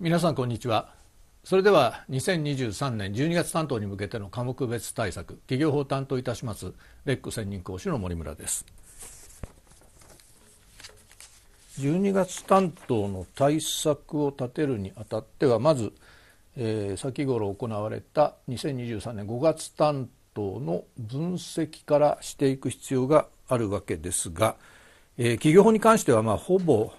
皆さんこんにちはそれでは2023年12月担当に向けての科目別対策企業法担当いたしますレック専任講師の森村です12月担当の対策を立てるにあたってはまず、えー、先頃行われた2023年5月担当の分析からしていく必要があるわけですが、えー、企業法に関してはまあほぼ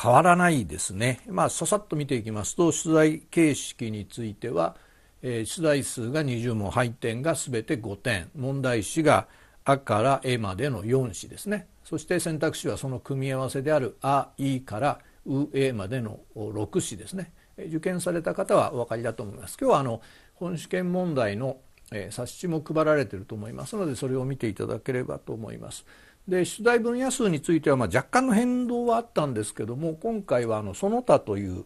変わらないですね、まあ、ささっと見ていきますと取材形式については、えー、取材数が20問配点が全て5点問題詞が「あ」から「え」までの4詞ですねそして選択肢はその組み合わせである「あ」「い」から「う」「え」までの6詞ですね受験された方はお分かりだと思います今日はあの本試験問題の冊子も配られていると思いますのでそれを見ていただければと思います。で出題分野数についてはま若干の変動はあったんですけども今回はあのその他という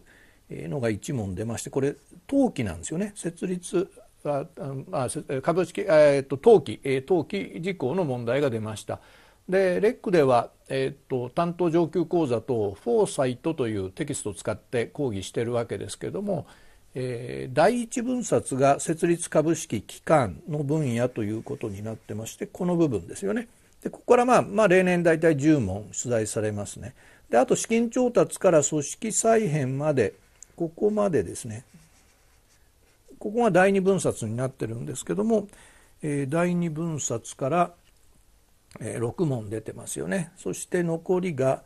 のが1問出ましてこれ登記なんですよね設立ああ株式、えっと登記登記事項の問題が出ましたでレックでは、えっと担当上級講座と「フォーサイト」というテキストを使って講義してるわけですけども、えー、第一分冊が設立株式機関の分野ということになってましてこの部分ですよね。でここから、まあ、まあ例年大体10問出題されますねであと資金調達から組織再編までここまでですねここが第2分冊になってるんですけども、え第2分冊から、え6問出てますよねそして残りが、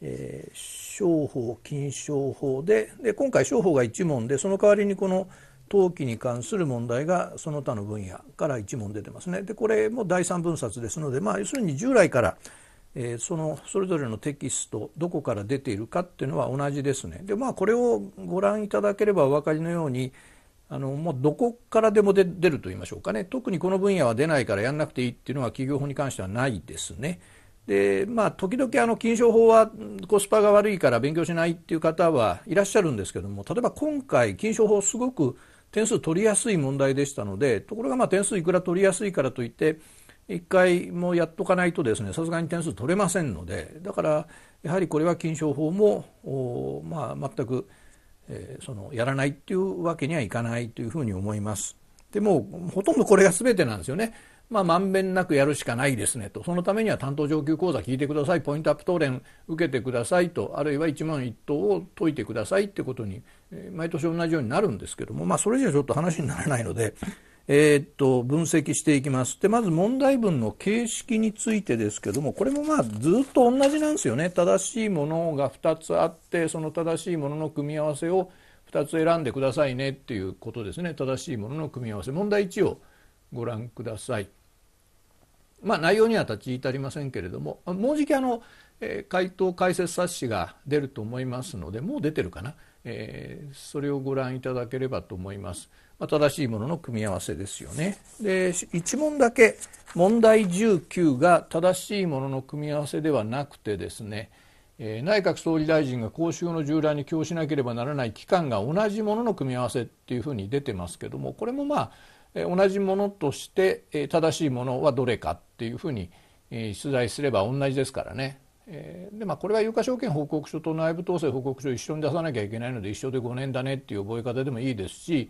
え商法金商法でで今回商法が1問でその代わりにこの「登記に関する問題がその他の分野から1問出てますね。でこれも第3分冊ですので、まあ、要するに従来から、えー、そのそれぞれのテキストどこから出ているかっていうのは同じですね。でまあこれをご覧いただければお分かりのようにあのもうどこからでも出ると言いましょうかね特にこの分野は出ないからやんなくていいっていうのは企業法に関してはないですね。でまあ、時々あの金賞法はコスパが悪いから勉強しないっていう方はいらっしゃるんですけども例えば今回金賞法すごく点数取りやすい問題でしたのでところがま点数いくら取りやすいからといって1回もやっとかないとですねさすがに点数取れませんのでだからやはりこれは金賞法も、まあ、全く、えー、そのやらないっていうわけにはいかないというふうに思います。でもほとんどこれが全てなんですよね。まあ、まんべんなくやるしかないですねとそのためには担当上級講座聞いてくださいポイントアップ当連受けてくださいとあるいは一万一等を解いてくださいってことに、えー、毎年同じようになるんですけども、まあ、それじゃちょっと話にならないので、えー、っと分析していきますでまず問題文の形式についてですけどもこれもまあずっと同じなんですよね正しいものが2つあってその正しいものの組み合わせを2つ選んでくださいねっていうことですね正しいものの組み合わせ問題1をご覧ください。まあ、内容には立ち至りませんけれどももうじきあの、えー、回答解説冊子が出ると思いますのでもう出てるかな、えー、それをご覧いただければと思います、まあ、正しいものの組み合わせですよねで1問だけ問題19が正しいものの組み合わせではなくてですね、えー、内閣総理大臣が公衆の従来に供しなければならない期間が同じものの組み合わせっていうふうに出てますけどもこれもまあ同じものとして正しいものはどれかっていうふうに出題すれば同じですからね。でまあ、これは有価証券報告書と内部統制報告書を一緒に出さなきゃいけないので一緒で5年だねっていう覚え方でもいいですし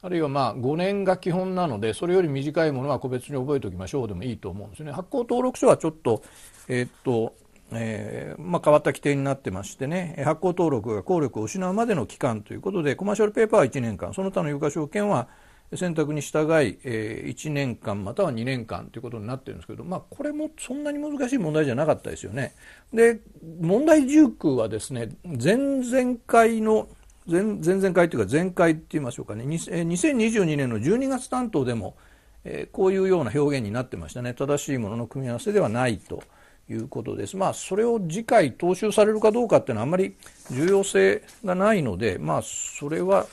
あるいはまあ5年が基本なのでそれより短いものは個別に覚えておきましょうでもいいと思うんですね発行登録書はちょっと,、えー、っとえーまあ、変わった規定になってましてね発行登録が効力を失うまでの期間ということでコマーシャルペーパーは1年間その他の有価証券は選択に従い、えー、1年間または2年間ということになってるんですけど、まあ、これもそんなに難しい問題じゃなかったですよね。で、問題19はですね、前々回の前前回というか前回って言いましょうかね2022年の12月担当でも、えー、こういうような表現になってましたね正しいものの組み合わせではないということですまあそれを次回踏襲されるかどうかっていうのはあまり重要性がないのでまあそれは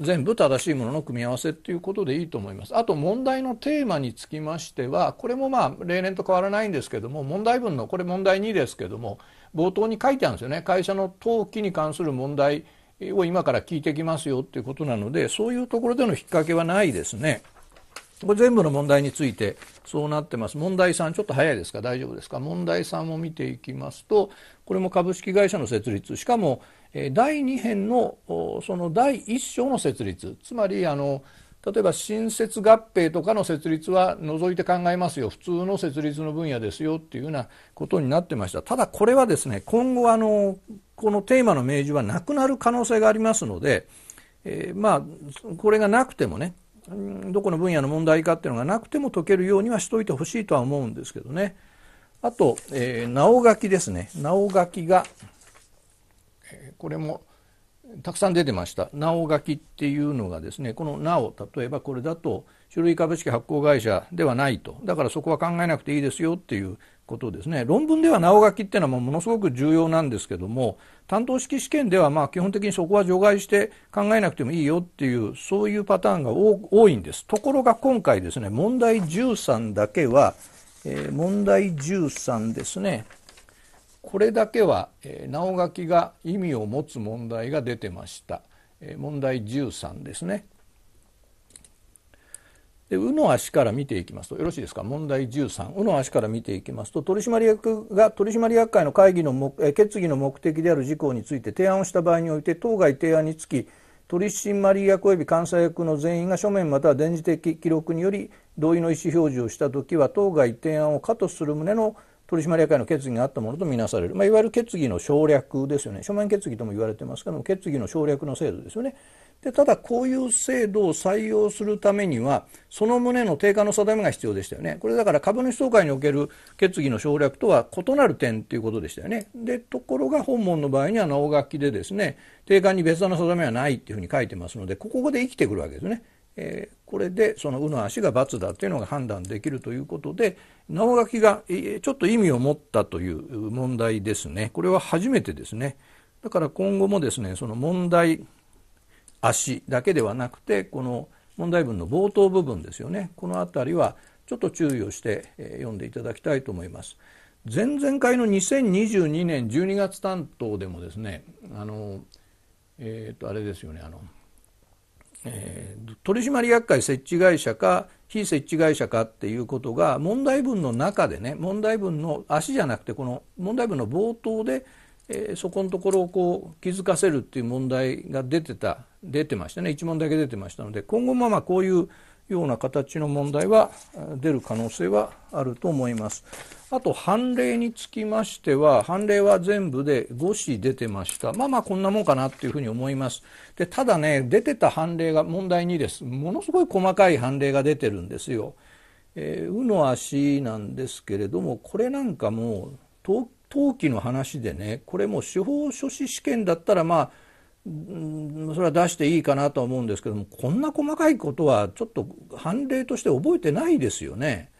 全部正しいものの組み合わせということでいいと思いますあと問題のテーマにつきましてはこれもまあ例年と変わらないんですけども問題文のこれ問題2ですけども冒頭に書いてあるんですよね会社の登記に関する問題を今から聞いてきますよということなのでそういうところでの引っ掛けはないですねこれ全部の問題についてそうなってます問題3ちょっと早いですか大丈夫ですか問題3を見ていきますとこれも株式会社の設立しかも第2編のその第1章の設立つまりあの例えば新設合併とかの設立は除いて考えますよ普通の設立の分野ですよっていうようなことになってましたただこれはですね今後あのこのテーマの明示はなくなる可能性がありますので、えー、まあこれがなくてもねどこの分野の問題かっていうのがなくても解けるようにはしといてほしいとは思うんですけどねあと、えー、直書きですね直書きがこれもたくさん出てましたなお書きっていうのがですねこのなお例えばこれだと種類株式発行会社ではないとだからそこは考えなくていいですよっていうことですね論文ではなお書きっていうのはものすごく重要なんですけども担当式試験ではまあ基本的にそこは除外して考えなくてもいいよっていうそういうパターンが多いんですところが今回ですね問題13だけは、えー、問題13ですねこれだけは、えー、直書きが意味を持つ問題が出てました、え問題13ですねで「う」の足から見ていきますとよろしいですか問題13「う」の足から見ていきますと取締役が取締役会の会議のえ決議の目的である事項について提案をした場合において当該提案につき取締役及び監査役の全員が書面または電磁的記録により同意の意思表示をした時は当該提案を可とする旨の取締役会の決議があったものとみなされる、まあ、いわゆる決議の省略ですよね書面決議とも言われてますけども決議の省略の制度ですよねでただこういう制度を採用するためにはその旨の定価の定めが必要でしたよねこれだから株主総会における決議の省略とは異なる点ということでしたよねでところが本門の場合には直書きでですね定価に別段の定めはないっていうふうに書いてますのでここで生きてくるわけですねえー、これでその「う」の足が×だというのが判断できるということで直書きがちょっと意味を持ったという問題ですねこれは初めてですねだから今後もですねその問題足だけではなくてこの問題文の冒頭部分ですよねこの辺りはちょっと注意をして読んでいただきたいと思います。前々回の2022年12月担当でもですねあのえっ、ー、とあれですよねあのえー、取締役会設置会社か非設置会社かっていうことが問題文の中でね問題文の足じゃなくてこの問題文の冒頭で、えー、そこのところをこう気づかせるっていう問題が出てた出てましたね1問だけ出てましたので今後もまあこういうような形の問題は出る可能性はあると思います。あと、判例につきましては、判例は全部で5紙出てました。まあまあ、こんなもんかなっていうふうに思います。で、ただね、出てた判例が問題2です。ものすごい細かい判例が出てるんですよ。えー、うの足なんですけれども、これなんかもう、登記の話でね、これも司法書士試験だったら、まあ、それは出していいかなと思うんですけどもこんな細かいことはちょっと判例として覚えてないですよね。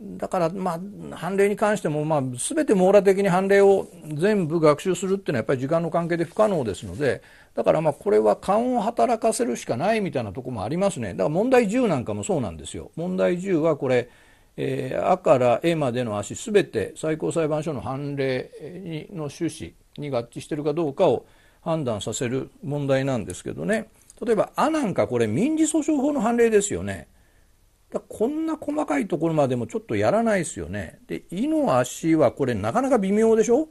だから、まあ、判例に関しても、まあ、全て網羅的に判例を全部学習するっていうのはやっぱり時間の関係で不可能ですのでだからまあこれは勘を働かせるしかないみたいなとこもありますねだから問題10なんかもそうなんですよ。問題10はこれえー、あから A までの足全て最高裁判所の判例にの趣旨に合致してるかどうかを判断させる問題なんですけどね例えば「あ」なんかこれ民事訴訟法の判例ですよね。だこんな細かいところまでもちょっとやらないですよね。で「い」の「足」はこれなかなか微妙でしょ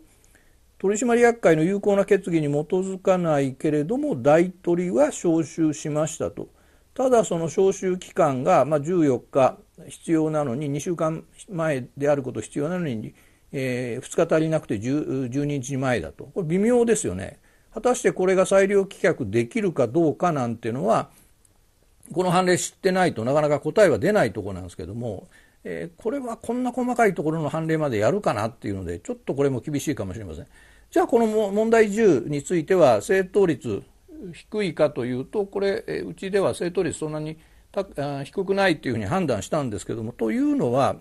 取締役会の有効な決議に基づかないけれども大取は招集しましたと。ただその招集期間が、まあ、14日必要なのに2週間前であること必要なのに、えー、2日足りなくて12日前だとこれ微妙ですよね果たしてこれが裁量棄却できるかどうかなんていうのは、この判例知ってないとなかなか答えは出ないところなんですけども、えー、これはこんな細かいところの判例までやるかなっていうので、ちょっとこれも厳しいかもしれません。じゃあこの問題10については正答率低いかというと、これ、うちでは正答率そんなに低くないというふうに判断したんですけども、というのは、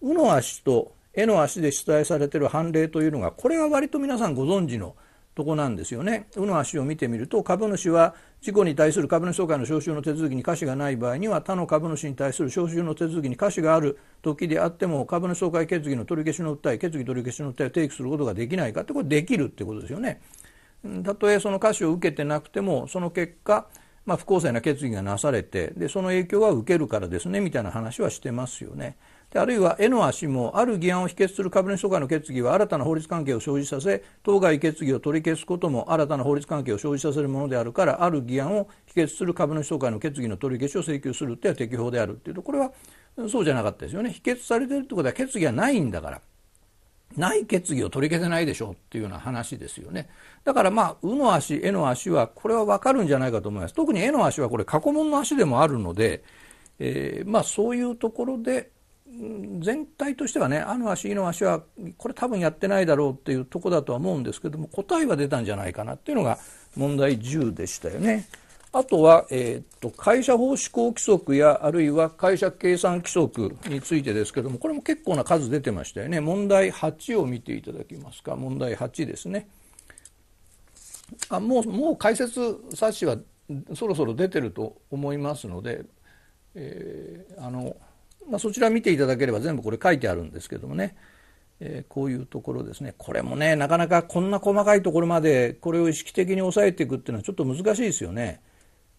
うの足と絵の足で出題されている判例というのが、これは割と皆さんご存知のとこなんですよね。うの足を見てみると株主は事故に対する株主総会の招集の手続きに瑕疵がない場合には他の株主に対する招集の手続きに瑕疵がある時であっても株主総会決議の取り消しの訴え決議取り消しの訴えを提起することができないかってこれできるってことですよね。たとえその瑕疵を受けてなくてもその結果、まあ、不公正な決議がなされてでその影響は受けるからですねみたいな話はしてますよね。あるいは絵の足もある議案を否決する株主総会の決議は新たな法律関係を生じさせ当該決議を取り消すことも新たな法律関係を生じさせるものであるからある議案を否決する株主総会の決議の取り消しを請求するっていうのは適法であるというとこれはそうじゃなかったですよね否決されてるってことは決議はないんだから。ない決議を取り消せないでしょっていうような話ですよね。だからまあ、うの足、えの足は、これはわかるんじゃないかと思います。特にえの足はこれ過去問の足でもあるので、えー、まあそういうところで、全体としてはねあの足の足はこれ多分やってないだろうっていうとこだとは思うんですけども答えは出たんじゃないかなっていうのが問題10でしたよね。あとは、えー、っと会社法施行規則やあるいは会社計算規則についてですけどもこれも結構な数出てましたよね問題8を見ていただきますか問題8ですねあもうもう解説冊子はそろそろ出てると思いますので、えー、あのまあ、そちら見ていただければ全部これ書いてあるんですけどもね、えー、こういうところですね。これもね、なかなかこんな細かいところまでこれを意識的に抑えていくっていうのはちょっと難しいですよね。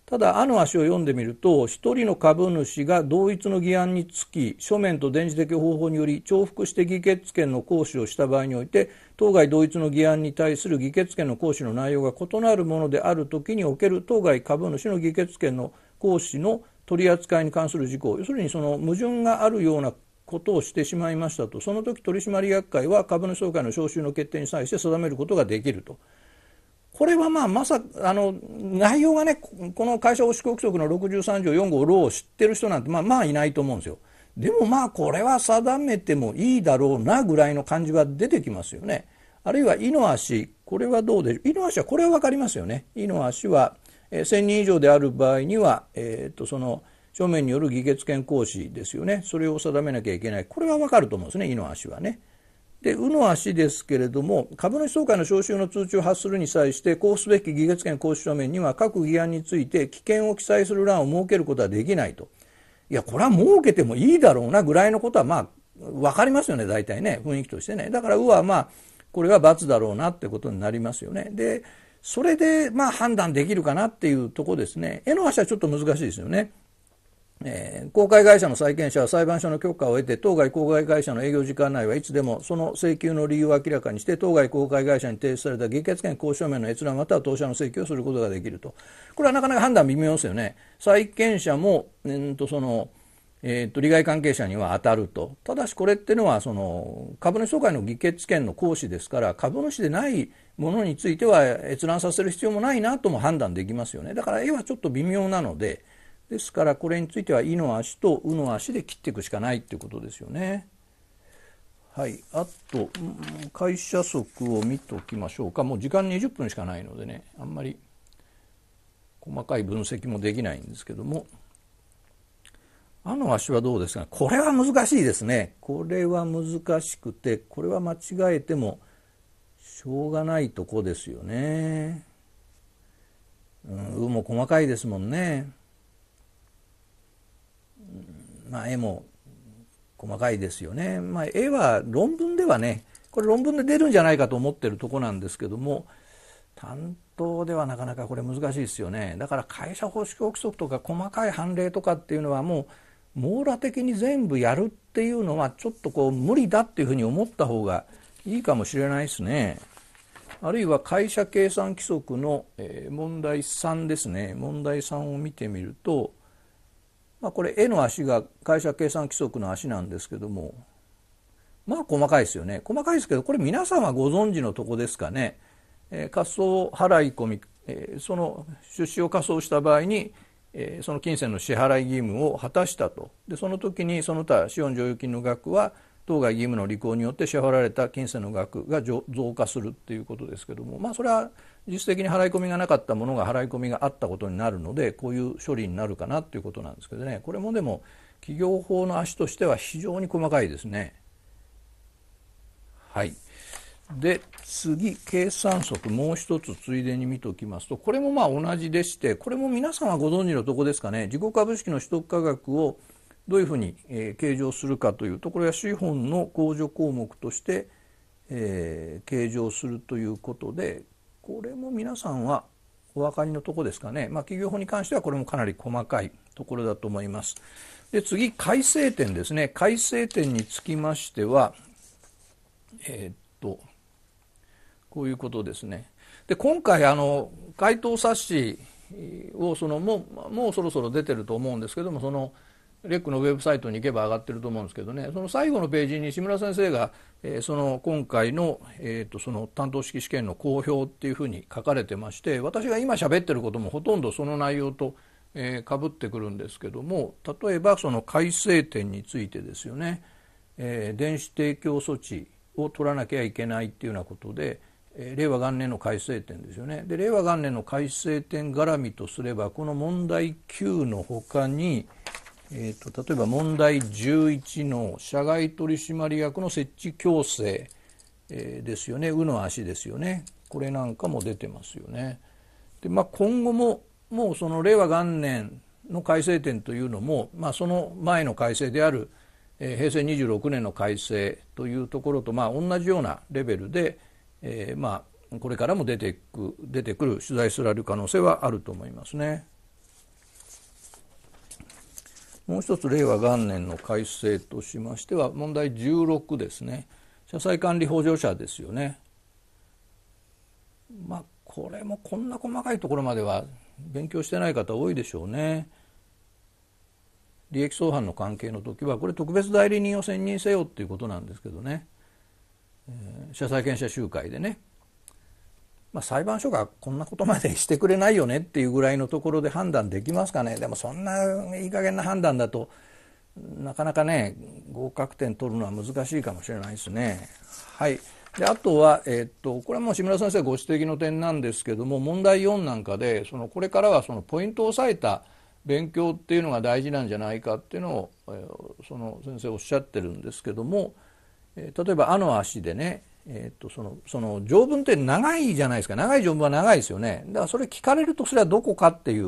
ただ、あの足を読んでみると、一人の株主が同一の議案につき、書面と電磁的方法により重複して議決権の行使をした場合において、当該同一の議案に対する議決権の行使の内容が異なるものである時における当該株主の議決権の行使の取り扱いに関する事項要するにその矛盾があるようなことをしてしまいましたとその時取締役会は株主総会の招集の決定に際して定めることができると。これはまあまさあの内容がねこの会社押し国則の63条4号ローを知ってる人なんてまあまあいないと思うんですよ。でもまあこれは定めてもいいだろうなぐらいの感じは出てきますよね。あるいは「井の足」これはどうでしょう「の足」はこれは分かりますよね。井の足は1000人以上である場合には、えー、とその書面による議決権行使ですよねそれを定めなきゃいけないこれはわかると思うんですね「ノの足はね。で「う」の足ですけれども株主総会の招集の通知を発するに際して交付すべき議決権行使書面には各議案について危険を記載する欄を設けることはできないと。いやこれは設けてもいいだろうなぐらいのことはまあ分かりますよね大体ね雰囲気としてねだから「う」はまあこれは罰だろうなってことになりますよね。でそれで、まあ、判断できるかなっていうとこですね。絵の話はちょっと難しいですよね。えー、公開会社の債権者は裁判所の許可を得て当該公開会社の営業時間内はいつでもその請求の理由を明らかにして当該公開会社に提出された議決権交渉面の閲覧または当社の請求をすることができるとこれはなかなか判断微妙ですよね債権者も、えー、とそのえーと、と利害関係者には当たるとただしこれっていうのはその株主総会の議決権の行使ですから株主でないものについては閲覧させる必要もないなとも判断できますよね。だから絵はちょっと微妙なので、ですからこれについては「い」の足と「う」の足で切っていくしかないっていうことですよね。はい、あと会社則を見ておきましょうかもう時間20分しかないのでねあんまり細かい分析もできないんですけども「あ」の足はどうですかこれは難しいですねこれは難しくてこれは間違えてもしょうがないとこですよね。うん、うも細かいですもんね。まあ、絵も細かいですよね。まあ、絵は論文ではね、これ論文で出るんじゃないかと思ってるとこなんですけども、担当ではなかなかこれ難しいですよね。だから会社法施行規則とか細かい判例とかっていうのはもう網羅的に全部やるっていうのはちょっとこう無理だっていうふうに思った方がいいかもしれないですね。あるいは会社計算規則の問題3ですね。問題3を見てみると、まあ、これ絵の足が会社計算規則の足なんですけども、まあ細かいですよね。細かいですけど、これ皆様ご存知のとこですかね。えー、仮想払い込み、えー、その出資を仮想した場合に、えー、その金銭の支払い義務を果たしたと。で、その時にその他資本剰余金の額は、当該義務の履行によって支払われた金銭の額が増加するっていうことですけども、まあ、それは実質的に払い込みがなかったものが払い込みがあったことになるのでこういう処理になるかなっていうことなんですけどねこれもでも企業法の足としては非常に細かいですね。はいで次計算則もう一つついでに見ておきますとこれもまあ同じでしてこれも皆さんはご存知のとこですかね自己株式の取得価額をどういうふうに、えー、計上するかというとこれは資本の控除項目として、えー、計上するということでこれも皆さんはお分かりのとこですかね、まあ、企業法に関してはこれもかなり細かいところだと思います。で次、改正点ですね。改正点につきましては、えー、っと、こういうことですね。で、今回、あの、回答冊子を、その、もう、もうそろそろ出てると思うんですけども、その、レックのウェブサイトに行けば上がってると思うんですけどねその最後のページに志村先生が、えー、その今回の,、えーと、その担当式試験の公表っていうふうに書かれてまして私が今喋ってることもほとんどその内容とえー、被ってくるんですけども例えばその改正点についてですよね、えー、電子提供措置を取らなきゃいけないっていうようなことで、えー、令和元年の改正点ですよねで令和元年の改正点絡みとすればこの問題9の他に、えーと、例えば問題11の社外取締役の設置強制、えですよね「う」の足ですよねこれなんかも出てますよね。でまあ、今後ももうその令和元年の改正点というのも、まあ、その前の改正である、えー、平成26年の改正というところと、まあ、同じようなレベルで、えー、まあ、これからも出てく出てくる取材すられる可能性はあると思いますね。もう一つ令和元年の改正としましては問題16ですね社債管理補助者ですよねまあこれもこんな細かいところまでは勉強してない方多いでしょうね利益相反の関係の時はこれ特別代理人を選任せよっていうことなんですけどね、えー、社債権者集会でねまあ、裁判所がこんなことまでしてくれないよねっていうぐらいのところで判断できますかねでもそんないい加減な判断だとなかなかね合格点取るのは難しいかもしれないですね。はいであとは、えー、っとこれはもう志村先生ご指摘の点なんですけども問題4なんかでそのこれからはそのポイントを押さえた勉強っていうのが大事なんじゃないかっていうのを、えー、その先生おっしゃってるんですけども、えー、例えば「あ」の足でねえっ、ー、と、その、その、条文って長いじゃないですか。長い条文は長いですよね。だからそれ聞かれると、それはどこかっていう、い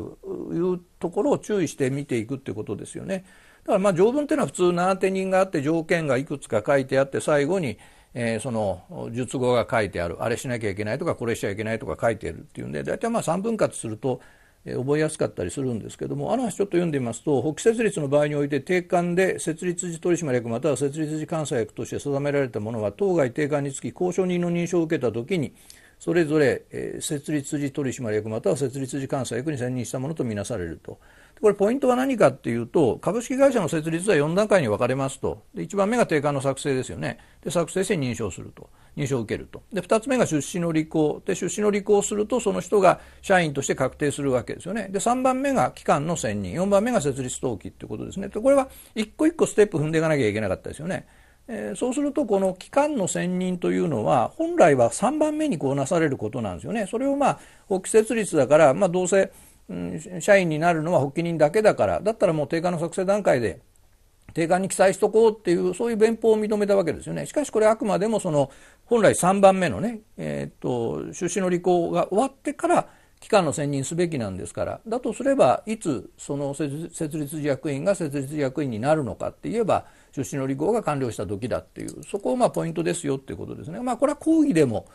うところを注意して見ていくっていうことですよね。だからまあ条文っていうのは普通7手人があって条件がいくつか書いてあって最後に、えー、その述語が書いてあるあれしなきゃいけないとかこれしちゃいけないとか書いてるっていうんで大体まあ3分割すると覚えやすかったりするんですけどもあの話ちょっと読んでみますと規設立の場合において定款で設立時取締役または設立時監査役として定められたものは当該定款につき交渉人の認証を受けた時にそれぞれ、え設立時取締役または設立時監査役に選任したものとみなされるとこれポイントは何かっていうと株式会社の設立は4段階に分かれますとで1番目が定款の作成ですよねで作成して認証すると。認証を受けると。で、2つ目が出資の履行。で、出資の履行をすると、その人が社員として確定するわけですよね。で、3番目が期間の選任。4番目が設立登記っていうことですね。で、これは一個一個ステップ踏んでいかなきゃいけなかったですよね。えー、そうすると、この期間の選任というのは、本来は3番目にこうなされることなんですよね。それをまあ、法規設立だから、まあ、どうせ、うん、社員になるのは発起人だけだから、だったらもう定価の作成段階で、定款に記載しとこうっていう、そういう弁法を認めたわけですよね。しかしこれあくまでもその、本来3番目のね、えー、っと、出資の履行が終わってから、機関の選任すべきなんですから、だとすれば、いつその設立役員が設立役員になるのかって言えば、出資の履行が完了した時だっていう、そこをまあポイントですよっていうことですね。まあこれは講義でも、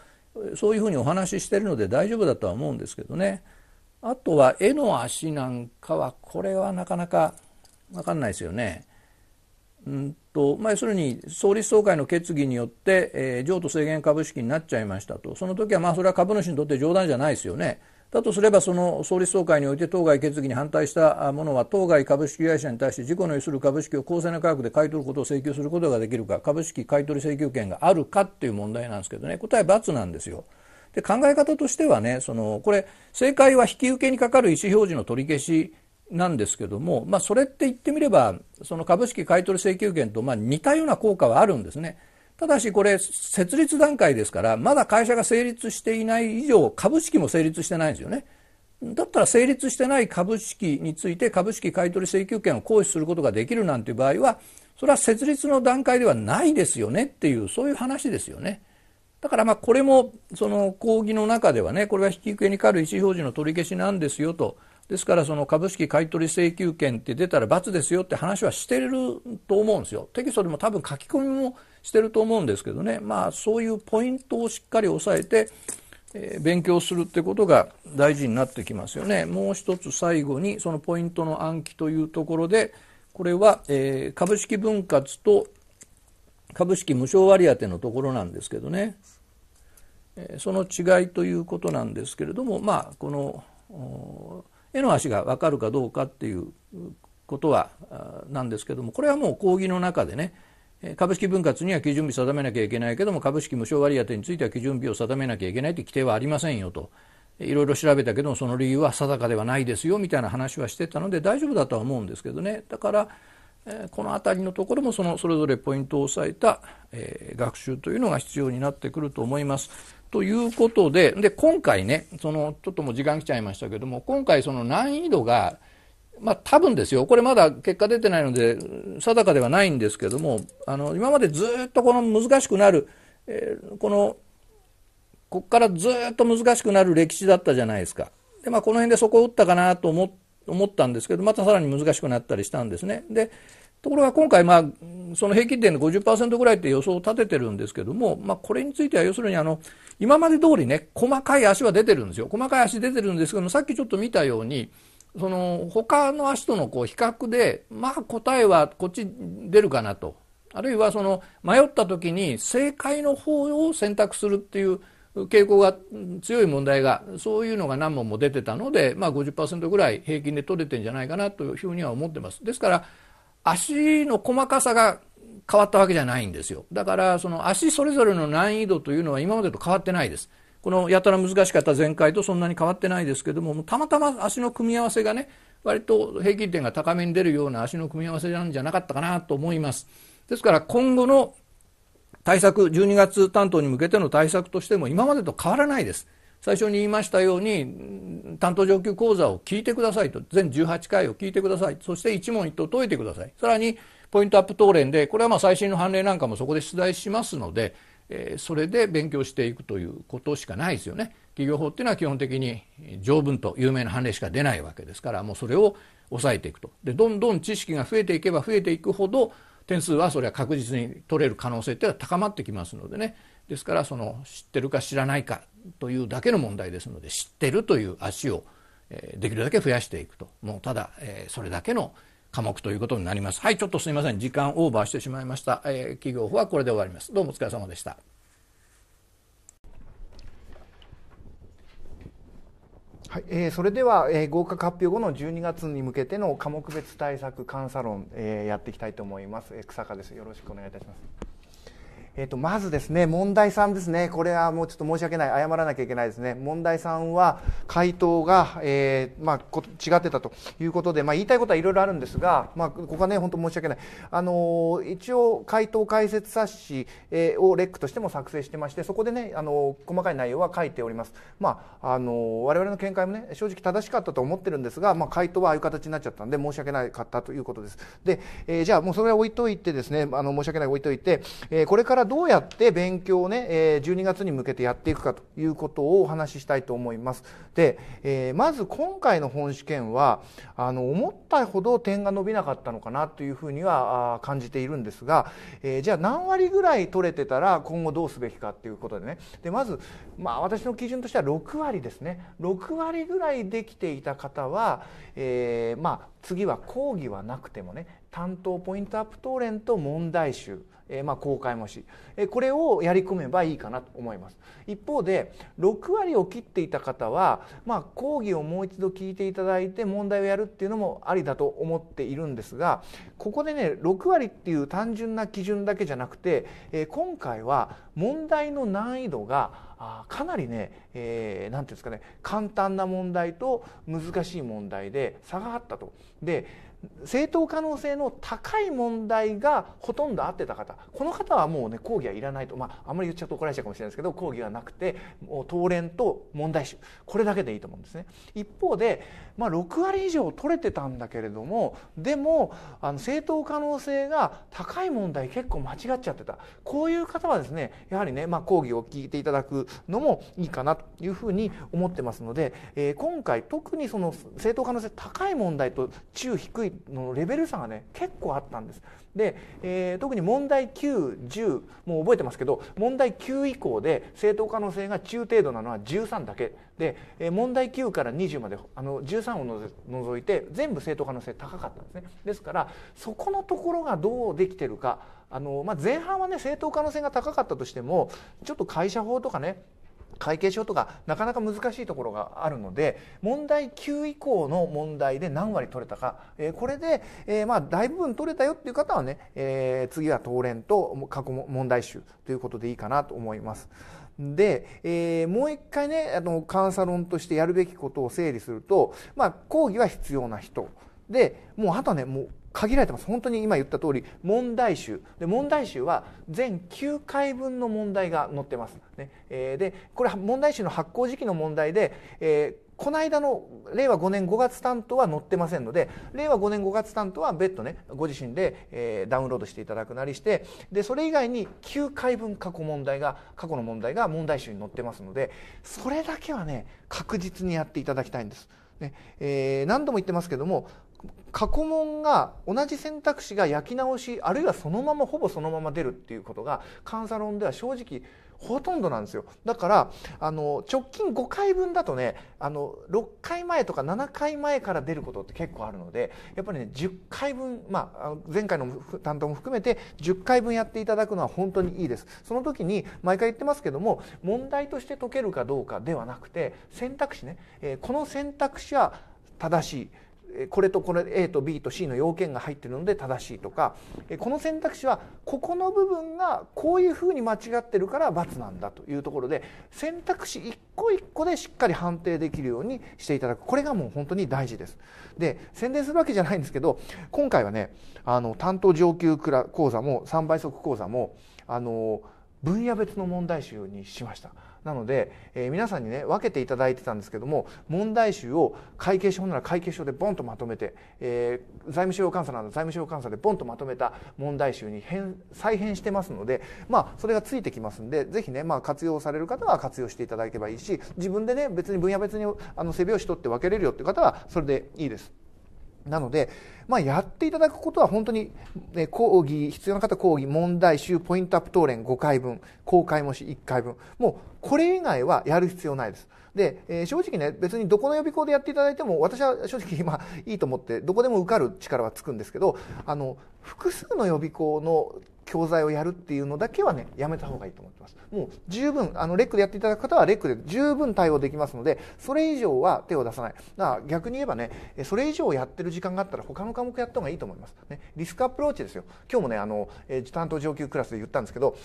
そういうふうにお話ししてるので大丈夫だとは思うんですけどね。あとは、絵の足なんかは、これはなかなかわかんないですよね。うんとまあ、要するに総理総会の決議によって、えー、譲渡制限株式になっちゃいましたとその時はまあそれは株主にとって冗談じゃないですよねだとすればその総理総会において当該決議に反対したものは当該株式会社に対して事故の有する株式を公正な価格で買い取ることを請求することができるか株式買取請求権があるかっていう問題なんですけどね答え×なんですよ。で考え方としてはねそのこれ正解は引き受けにかかる意思表示の取り消しなんですけども、まあ、それって言ってみれば、その株式買取請求権とまあ似たような効果はあるんですね。ただしこれ、設立段階ですから、まだ会社が成立していない以上、株式も成立してないんですよね。だったら成立してない株式について株式買取請求権を行使することができるなんていう場合は、それは設立の段階ではないですよねっていう、そういう話ですよね。だからまあこれも、その講義の中ではね、これは引き受けにかかる意思表示の取り消しなんですよと。ですからその株式買取請求権って出たら罰ですよって話はしてると思うんですよ。テキストでも多分書き込みもしてると思うんですけどね。まあそういうポイントをしっかり押さえて、えー、勉強するってことが大事になってきますよね。もう一つ最後にそのポイントの暗記というところで、これは、えー、株式分割と株式無償割当のところなんですけどね。えー、その違いということなんですけれども、まあこの、絵の足が分かるかどうかっていうことはなんですけどもこれはもう講義の中でね株式分割には基準日定めなきゃいけないけども株式無償割当については基準日を定めなきゃいけないって規定はありませんよといろいろ調べたけどもその理由は定かではないですよみたいな話はしてたので大丈夫だとは思うんですけどねだからこの辺りのところもそのそれぞれポイントを押さえた学習というのが必要になってくると思います。ということで、で、今回ね、その、ちょっともう時間来ちゃいましたけども、今回その難易度が、まあ多分ですよ、これまだ結果出てないので、定かではないんですけども、あの、今までずっとこの難しくなる、えー、この、こっからずっと難しくなる歴史だったじゃないですか。で、まあこの辺でそこを打ったかなと思ったんですけど、またさらに難しくなったりしたんですね。で、ところが今回、まあ、その平均点で50%ぐらいって予想を立ててるんですけども、まあこれについては要するにあの、今まで通りね、細かい足は出てるんですよ。細かい足出てるんですけども、さっきちょっと見たように、その他の足とのこう比較で、まあ答えはこっち出るかなと。あるいはその迷った時に正解の方を選択するっていう傾向が強い問題が、そういうのが何問も出てたので、まあ50%ぐらい平均で取れてんじゃないかなというふうには思ってます。ですから、足の細かさが変わったわけじゃないんですよ。だから、その足それぞれの難易度というのは今までと変わってないです。このやたら難しかった前回とそんなに変わってないですけども、たまたま足の組み合わせがね、割と平均点が高めに出るような足の組み合わせなんじゃなかったかなと思います。ですから今後の対策、12月担当に向けての対策としても今までと変わらないです。最初に言いましたように、担当上級講座を聞いてくださいと、全18回を聞いてください。そして一問一答解いてください。さらに、ポイントアップ答練でこれはまあ最新の判例なんかもそこで出題しますので、えー、それで勉強していくということしかないですよね。企業法っていうのは基本的に条文と有名な判例しか出ないわけですからもうそれを抑えていくとでどんどん知識が増えていけば増えていくほど点数はそれは確実に取れる可能性っていうのは高まってきますのでねですからその知ってるか知らないかというだけの問題ですので知ってるという足をできるだけ増やしていくともうただそれだけの科目ということになります。はい、ちょっとすいません。時間オーバーしてしまいました。えー、企業法はこれで終わります。どうもお疲れ様でした。はいえー、それでは、えー、合格発表後の12月に向けての科目別対策監査論、えー、やっていきたいと思います、えー、草加ですよろしくお願いいたしますえーと、まずですね問題3ですねこれはもうちょっと申し訳ない謝らなきゃいけないですね問題3は回答が、えー、まあ、違ってたということで、まあ、言いたいことはいろいろあるんですが、まあ、ここはね本当申し訳ない、あのー、一応回答解説冊子、えをレックとしても作成してましてそこでね、あの細かい内容は書いております、まあ、あの我々の見解もね正直正しかったと思ってるんですが、まあ、回答はああいう形になっちゃったんで申し訳なかったということですで、えじゃあもうそれは置いといてですねあの申し訳ない置いといて、えこれからどうやって勉強をね、え12月に向けてやっていくかということをお話ししたいと思います。で、えまず今回の本試験はあの思ったほど点が伸びなかったのかなというふうには感じているんですが、えじゃあ何割ぐらい取れてたら今後どうすべきかっていうことでねでまず、まあ、私の基準としては6割ですね6割ぐらいできていた方は、えー、まあ次は講義はなくてもね担当ポイントアップ答連と問題集えー、まあ公開もし、えー、これをやり込めばいいかなと思います一方で6割を切っていた方は、まあ、講義をもう一度聞いていただいて問題をやるっていうのもありだと思っているんですがここでね6割っていう単純な基準だけじゃなくて、えー、今回は問題の難易度があかなりね何、えー、ていうんですかね簡単な問題と難しい問題で差があったと。で正当可能性の高い問題がほとんど合ってた方この方はもうね講義はいらないと、まあ、あんまり言っちゃうと怒られちゃうかもしれないですけど講義はなくてもう当連と問題集これだけでいいと思うんですね一方で、まあ、6割以上取れてたんだけれどもでもあの正当可能性が高い問題結構間違っちゃってたこういう方はですねやはりね、まあ、講義を聞いていただくのもいいかなというふうに思ってますので、えー、今回特にその正当可能性高い問題と中低いのレベル差がね結構あったんです。で、えー、特に問題910もう覚えてますけど問題9以降で正当可能性が中程度なのは13だけで、えー、問題9から20まであの13を除いて全部正当可能性高かったんですね。ですからそこのところがどうできてるかあの、まあ、前半はね正当可能性が高かったとしてもちょっと会社法とかね会計書とかなかなか難しいところがあるので問題9以降の問題で何割取れたか、えー、これで、えー、まあ大部分取れたよっていう方はね、えー、次は当連と過去問題集ということでいいかなと思います。で、えー、もう一回ねあの監査論としてやるべきことを整理すると、まあ、講義は必要な人でもうあとはねもう限られてます本当に今言った通り問題集で問題集は全9回分の問題が載ってます、ねえー、でこれ問題集の発行時期の問題で、えー、この間の令和5年5月担当は載ってませんので令和5年5月担当は別途ねご自身で、えー、ダウンロードしていただくなりしてでそれ以外に9回分過去問題が過去の問題が問題集に載ってますのでそれだけはね確実にやっていただきたいんです。ねえー、何度も言ってますけども過去問が同じ選択肢が焼き直しあるいはそのままほぼそのまま出るっていうことが監査論では正直ほとんどなんですよだからあの直近5回分だとねあの6回前とか7回前から出ることって結構あるのでやっぱりね10回分、まあ、前回の担当も含めて10回分やっていただくのは本当にいいですその時に毎回言ってますけども問題として解けるかどうかではなくて選択肢ね、えー、この選択肢は正しいこれとこれ A と B と C の要件が入ってるので正しいとかこの選択肢はここの部分がこういうふうに間違ってるから×なんだというところで選択肢一個一個でしっかり判定できるようにしていただくこれがもう本当に大事です。で宣伝するわけじゃないんですけど今回はねあの担当上級講座も3倍速講座もあの分野別の問題集にしました。なので、えー、皆さんにね分けていただいてたんですけども問題集を会計士法なら会計書でボンとまとめて、えー、財務省監査なら財務省監査でボンとまとめた問題集に変再編してますので、まあ、それがついてきますんでぜひね、まあ、活用される方は活用していただければいいし自分でね別に分野別にあの背拍子取って分けれるよっていう方はそれでいいです。なので、まあ、やっていただくことは本当に、ね、講義、必要な方講義、問題集、ポイントアップ答練5回分、公開模試1回分、もうこれ以外はやる必要ないです。で、えー、正直ね、別にどこの予備校でやっていただいても、私は正直今いいと思って、どこでも受かる力はつくんですけど、あの、複数の予備校の教材をやるっていうのだけはね、やめた方がいいと思ってます。もう十分、あの、レックでやっていただく方はレックで十分対応できますので、それ以上は手を出さない。だから逆に言えばね、それ以上やってる時間があったら他の科目やった方がいいと思います。ね、リスクアプローチですよ。今日もね、あの、えー、担当上級クラスで言ったんですけど、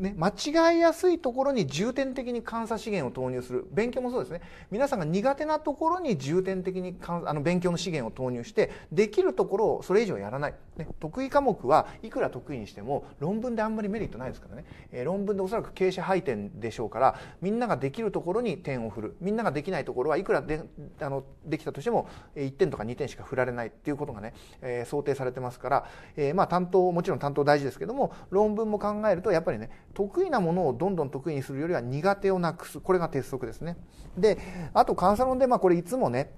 ね、間違いやすいところに重点的に監査資源を投入する勉強もそうですね皆さんが苦手なところに重点的にあの勉強の資源を投入してできるところをそれ以上やらない、ね、得意科目はいくら得意にしても論文であんまりメリットないですからね、えー、論文でおそらく傾斜配点でしょうからみんなができるところに点を振るみんなができないところはいくらであのできたとしても1点とか2点しか振られないっていうことがね、えー、想定されてますから、えー、まあ担当もちろん担当大事ですけども論文も考えるとやっぱりね得意なものをどんどん得意にするよりは苦手をなくすこれが鉄則ですねであとカンサロンで、まあ、これいつもね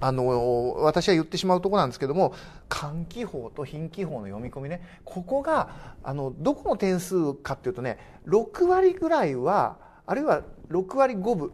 あの私は言ってしまうとこなんですけども換気法と貧気法の読み込みねここがあのどこの点数かっていうとね6割ぐらいはあるいは6割5分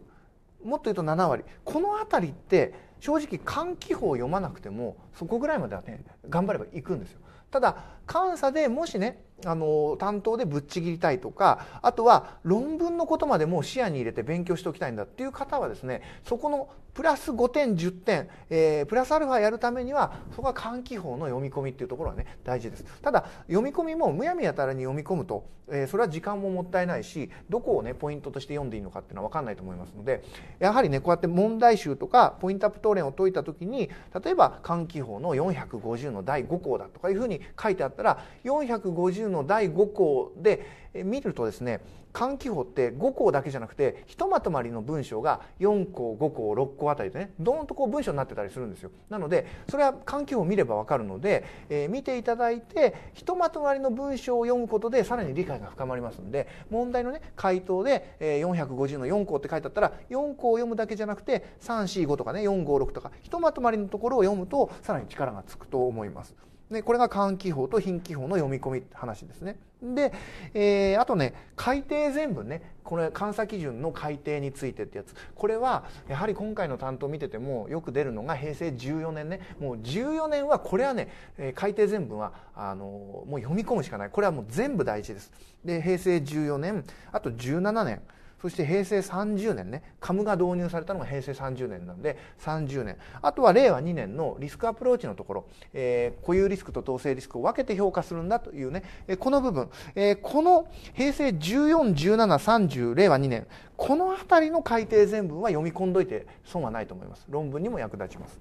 もっと言うと7割この辺りって正直換気法を読まなくてもそこぐらいまではね頑張ればいくんですよ。ただ監査でもしねあの担当でぶっちぎりたいとかあとは論文のことまでも視野に入れて勉強しておきたいんだっていう方はですねそこのプラス5点10点、えー、プラスアルファやるためにはそこは換気法の読み込みっていうところはね大事ですただ読み込みもむやみやたらに読み込むと、えー、それは時間ももったいないしどこをねポイントとして読んでいいのかっていうのは分かんないと思いますのでやはりねこうやって問題集とかポイントアップ答練を解いた時に例えば換気法の450の第5項だとかいうふうに書いてあったら450の第5項で見るとですね漢記法って5項だけじゃなくてひとまとまりの文章が4項5項6項あたりでねどんとこう文章になってたりするんですよなのでそれは漢記法を見れば分かるので、えー、見ていただいてひとまとまりの文章を読むことでさらに理解が深まりますので問題のね回答で、えー、450の4項って書いてあったら4項を読むだけじゃなくて345とかね456とかひとまとまりのところを読むとさらに力がつくと思います。ね、これが漢気法と貧気法の読み込みって話ですね。で、えー、あとね、改定全部ね、これ監査基準の改定についてってやつ。これは、やはり今回の担当見ててもよく出るのが平成14年ね。もう14年は、これはね、改定全部は、あの、もう読み込むしかない。これはもう全部大事です。で、平成14年、あと17年。そして平成30年ねカムが導入されたのが平成30年なんで30年あとは令和2年のリスクアプローチのところ、えー、固有リスクと統制リスクを分けて評価するんだというね、えー、この部分、えー、この平成14、17、30令和2年この辺りの改定全文は読み込んどいて損はないと思います論文にも役立ちます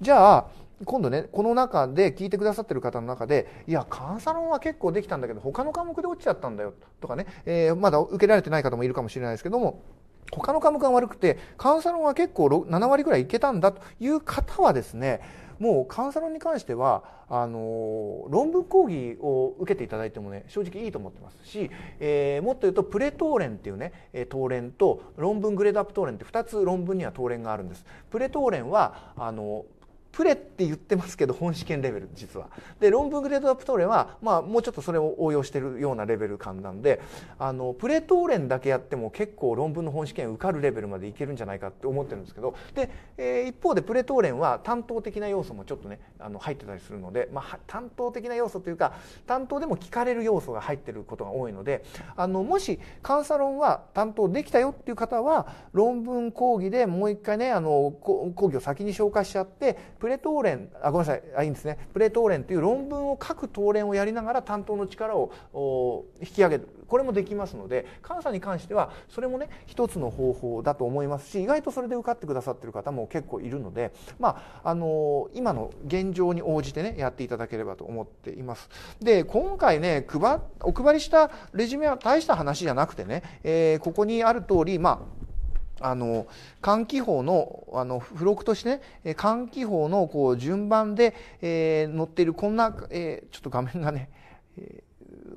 じゃあ今度ねこの中で聞いてくださってる方の中でいやカンサロンは結構できたんだけど他の科目で落ちちゃったんだよとかね、えー、まだ受けられてない方もいるかもしれないですけども他の科目が悪くてカンサロンは結構7割ぐらいいけたんだという方はですねもうカンサロンに関してはあの論文講義を受けていただいてもね正直いいと思ってますし、えー、もっと言うとプレトーレンっていうねトーレンと論文グレードアップトーレンって2つ論文にはトーレンがあるんですプレトーレンはあのプレって言ってますけど本試験レベル実は。で論文グレードアップトーレンは、まあ、もうちょっとそれを応用してるようなレベル感なんであのプレトーレンだけやっても結構論文の本試験受かるレベルまでいけるんじゃないかって思ってるんですけどで、えー、一方でプレトーレンは担当的な要素もちょっとねあの入ってたりするので、まあ、担当的な要素というか担当でも聞かれる要素が入ってることが多いのであのもし監査論は担当できたよっていう方は論文講義でもう一回ねあの講義を先に紹介しちゃってプレトーレンあごめんなさいあいいんですねプレトーレンという論文を書くトーをやりながら担当の力を引き上げるこれもできますので監査に関してはそれもね一つの方法だと思いますし意外とそれで受かってくださってる方も結構いるので、まあ、あの今の現状に応じてねやっていただければと思っています。で今回ね配お配りしたレジュメは大した話じゃなくてね、えー、ここにある通りまああの換気法のあの付録としてね換気法のこう順番で、えー、載っているこんな、えー、ちょっと画面がね、えー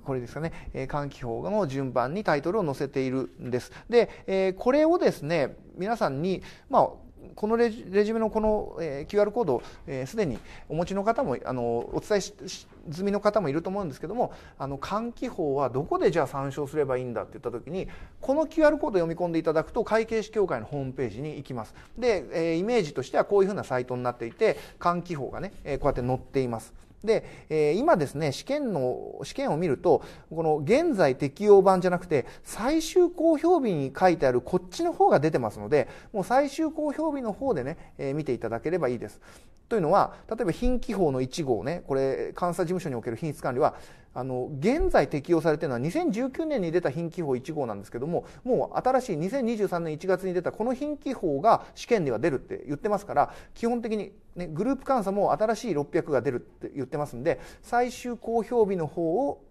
これですかね、えー、換気法の順番にタイトルを載せているんです。で、えー、これをですね、皆さんに、まあ、このレジュメのこの、え QR コードすで、にお持ちの方もあのお伝え済みの方もいると思うんですけどもあの換気法はどこでじゃあ参照すればいいんだって言った時にこの QR コード読み込んでいただくと会計士協会のホームページに行きますで、えイメージとしてはこういうふうなサイトになっていて換気法がね、えこうやって載っています。で、えー、今ですね、試験の、試験を見ると、この現在適用版じゃなくて、最終公表日に書いてあるこっちの方が出てますので、もう最終公表日の方でね、えー、見ていただければいいです。というのは、例えば、品規法の1号ね、これ、監査事務所における品質管理は、あの現在適用されているのは2019年に出た品規法1号なんですけどももう新しい2023年1月に出たこの品規法が試験では出るって言ってますから基本的に、ね、グループ監査も新しい600が出るって言ってますんで最終公表日の方を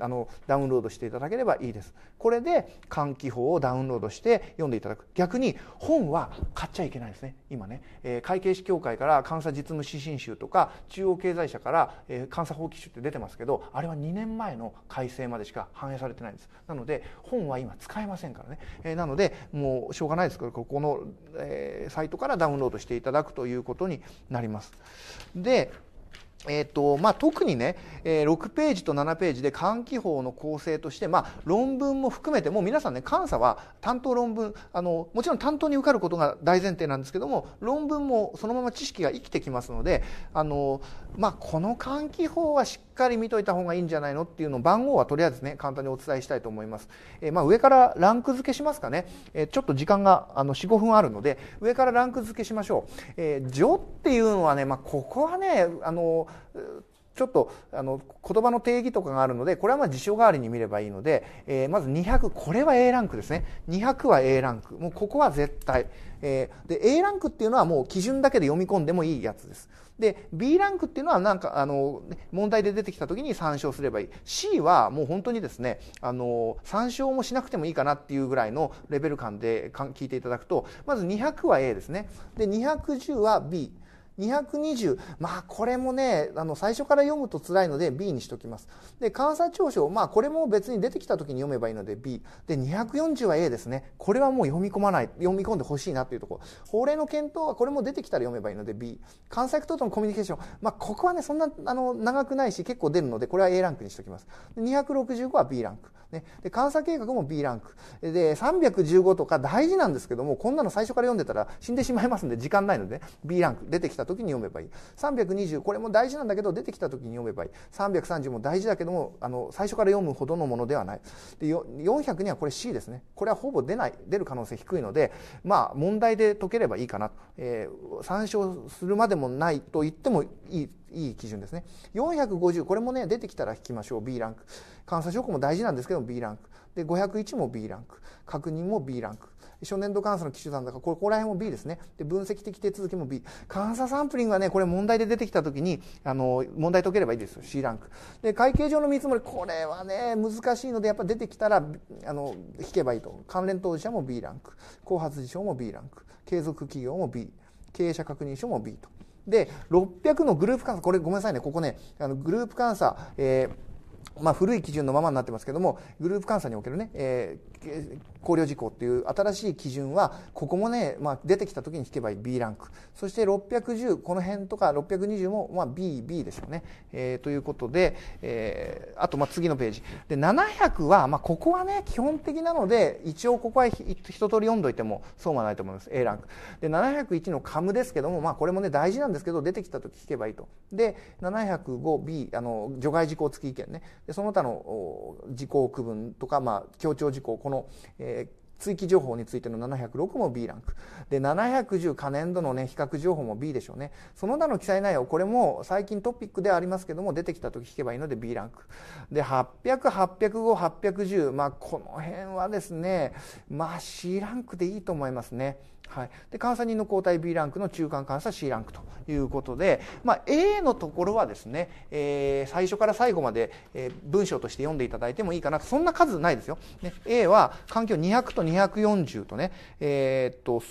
あのダウンロードしていただければいいですこれで換気法をダウンロードして読んでいただく逆に本は買っちゃいけないですね今ね、えー、会計士協会から監査実務指針集とか中央経済社から、えー、監査法規集って出てますけどあれは2年前の改正までしか反映されてないんですなので本は今使えませんからね、えー、なのでもうしょうがないですけどここの、えサイトからダウンロードしていただくということになりますでえーとまあ、特にね、えー、6ページと7ページで換気法の構成として、まあ、論文も含めてもう皆さんね監査は担当論文あのもちろん担当に受かることが大前提なんですけども論文もそのまま知識が生きてきますのであの、まあ、この換気法はしっっかり見といた方がいいんじゃないのっていうのを番号はとりあえずね簡単にお伝えしたいと思います、えー、まあ、上からランク付けしますかね、えー、ちょっと時間が45分あるので上からランク付けしましょう、えー、序っていうのはね、まあ、ここはねあのちょっとあの言葉の定義とかがあるのでこれはまあ辞書代わりに見ればいいので、えー、まず200これは A ランクですね200は A ランクもうここは絶対、えー、で A ランクっていうのはもう基準だけで読み込んでもいいやつですで B ランクっていうのはなんかあの問題で出てきた時に参照すればいい C はもう本当にですねあの参照もしなくてもいいかなっていうぐらいのレベル感で聞いていただくとまず200は A ですねで210は B 220まあこれもねあの最初から読むと辛いので B にしときますで監査調書まあこれも別に出てきた時に読めばいいので B で240は A ですねこれはもう読み込まない読み込んでほしいなというところ法令の検討はこれも出てきたら読めばいいので B 監査役等とのコミュニケーションまあここはねそんなあの長くないし結構出るのでこれは A ランクにしときます265は B ランクね、で監査計画も B ランクで315とか大事なんですけどもこんなの最初から読んでたら死んでしまいますんで時間ないので、ね、B ランク出てきた時に読めばいい320これも大事なんだけど出てきた時に読めばいい330も大事だけどもあの最初から読むほどのものではないで400にはこれ C ですねこれはほぼ出ない出る可能性低いのでまあ問題で解ければいいかな、えー、参照するまでもないと言ってもいいいい基準ですね450これもね出てきたら引きましょう B ランク監査証拠も大事なんですけども B ランクで501も B ランク確認も B ランク初年度監査の機種なんだからここら辺も B ですねで分析的手続きも B 監査サンプリングはねこれ問題で出てきた時にあの問題解ければいいですよ C ランクで会計上の見積もりこれはね難しいのでやっぱ出てきたらあの引けばいいと関連当事者も B ランク後発事象も B ランク継続企業も B 経営者確認書も B とで600のグループ監査これごめんなさいねここねあのグループ監査、えーまあ、古い基準のままになってますけども、グループ監査におけるね、え考慮事項っていう新しい基準はここもね、まあ、出てきたときに引けばいい B ランクそして610この辺とか620も、まあ、BB でしょうね、えー、ということで、えー、あとまあ次のページで700は、まあ、ここはね基本的なので一応ここは一通り読んどいてもそうはないと思います A ランクで701のカムですけども、まあ、これもね大事なんですけど出てきた時引けばいいとで 705B あの除外事項付き意見ねでその他の事項区分とか、まあ、強調事項このの、えー、追記情報についての706も B ランク。で、710可燃度のね、比較情報も B でしょうね。その他の記載内容、これも最近トピックでありますけども、出てきた時聞けばいいので B ランク。で、800、805、810。まあ、この辺はですね、まあ C ランクでいいと思いますね。はい、で監査人の交代 B ランクの中間監査 C ランクということで、まあ、A のところはですね、えー、最初から最後まで、えー、文章として読んでいただいてもいいかなそんな数ないですよ。ね、A は環境200と240とね、えー、っと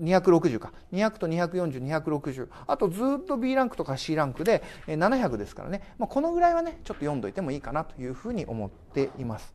260か200と240260あとずっと B ランクとか C ランクで700ですからね、まあ、このぐらいはねちょっと読んどいてもいいかなというふうに思っています。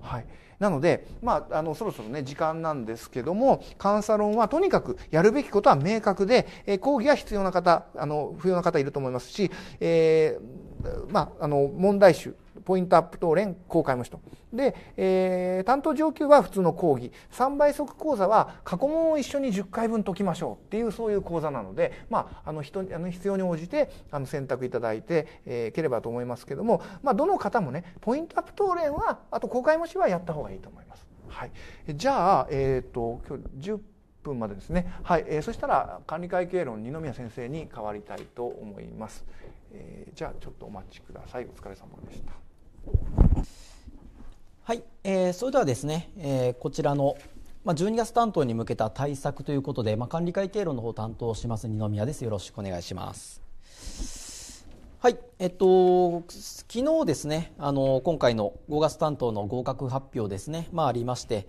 はいなので、まあ、あのそろそろね時間なんですけども監査論はとにかくやるべきことは明確で、えー、講義が必要な方あの不要な方いると思いますし、えーまあ、あの問題集ポイントアップ等連公開無視と。で、えー、担当上級は普通の講義、3倍速講座は過去問を一緒に10回分解きましょうっていうそういう講座なので、まあ、あの人あの必要に応じてあの選択いただいて、えー、ければと思いますけども、まあ、どの方もね、ポイントアップ等連は、あと公開無視はやった方がいいと思います。はい。じゃあ、えっ、ー、と、今日10分までですね。はい、えー、そしたら管理会計論二宮先生に変わりたいと思います。えー、じゃあちょっとお待ちください。お疲れ様でした。はい、えー、それではですね、えー、こちらの、まあ、12月担当に向けた対策ということで、まあ、管理会経路の方担当します二宮です。よろしくお願いします。はい、えっと、昨日ですね、あの、今回の5月担当の合格発表ですね、まあありまして、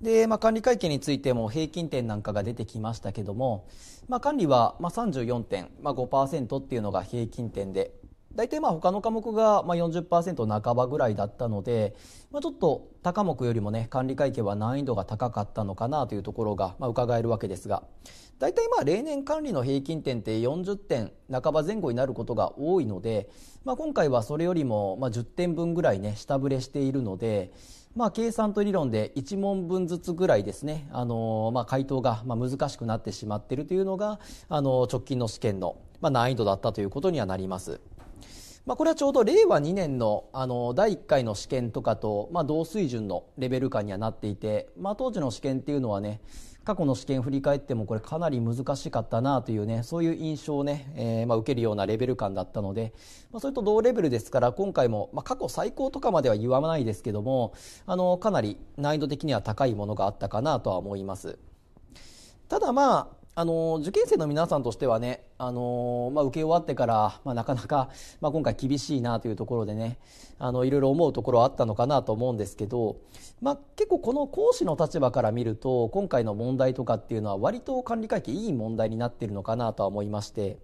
で、まあ、管理会計についても平均点なんかが出てきましたけども、まあ、管理はまあ34.5%っていうのが平均点で、大体まあ他の科目がまあ40%半ばぐらいだったので、まあ、ちょっと他科目よりもね管理会計は難易度が高かったのかなというところがうか伺えるわけですが大体まあ例年管理の平均点って40点半ば前後になることが多いので、まあ、今回はそれよりもまあ10点分ぐらいね下振れしているので。まあ、計算と理論で1問分ずつぐらいですね、あのまあ、回答がまあ難しくなってしまっているというのが、あの直近の試験のまあ難易度だったということにはなります。まあ、これはちょうど令和2年のあの第1回の試験とかと、まあ、同水準のレベル感にはなっていて、まあ、当時の試験っていうのはね過去の試験振り返ってもこれかなり難しかったなというねそういう印象をね、えー、まあ受けるようなレベル感だったので、まあ、それと同レベルですから今回も、まあ、過去最高とかまでは言わないですけどもあのかなり難易度的には高いものがあったかなとは思います。ただまああの受験生の皆さんとしてはね、あのまあ、受け終わってから、まあ、なかなか、まあ、今回厳しいなというところでねあのいろいろ思うところはあったのかなと思うんですけど、まあ、結構この講師の立場から見ると今回の問題とかっていうのは割と管理会計いい問題になっているのかなとは思いまして、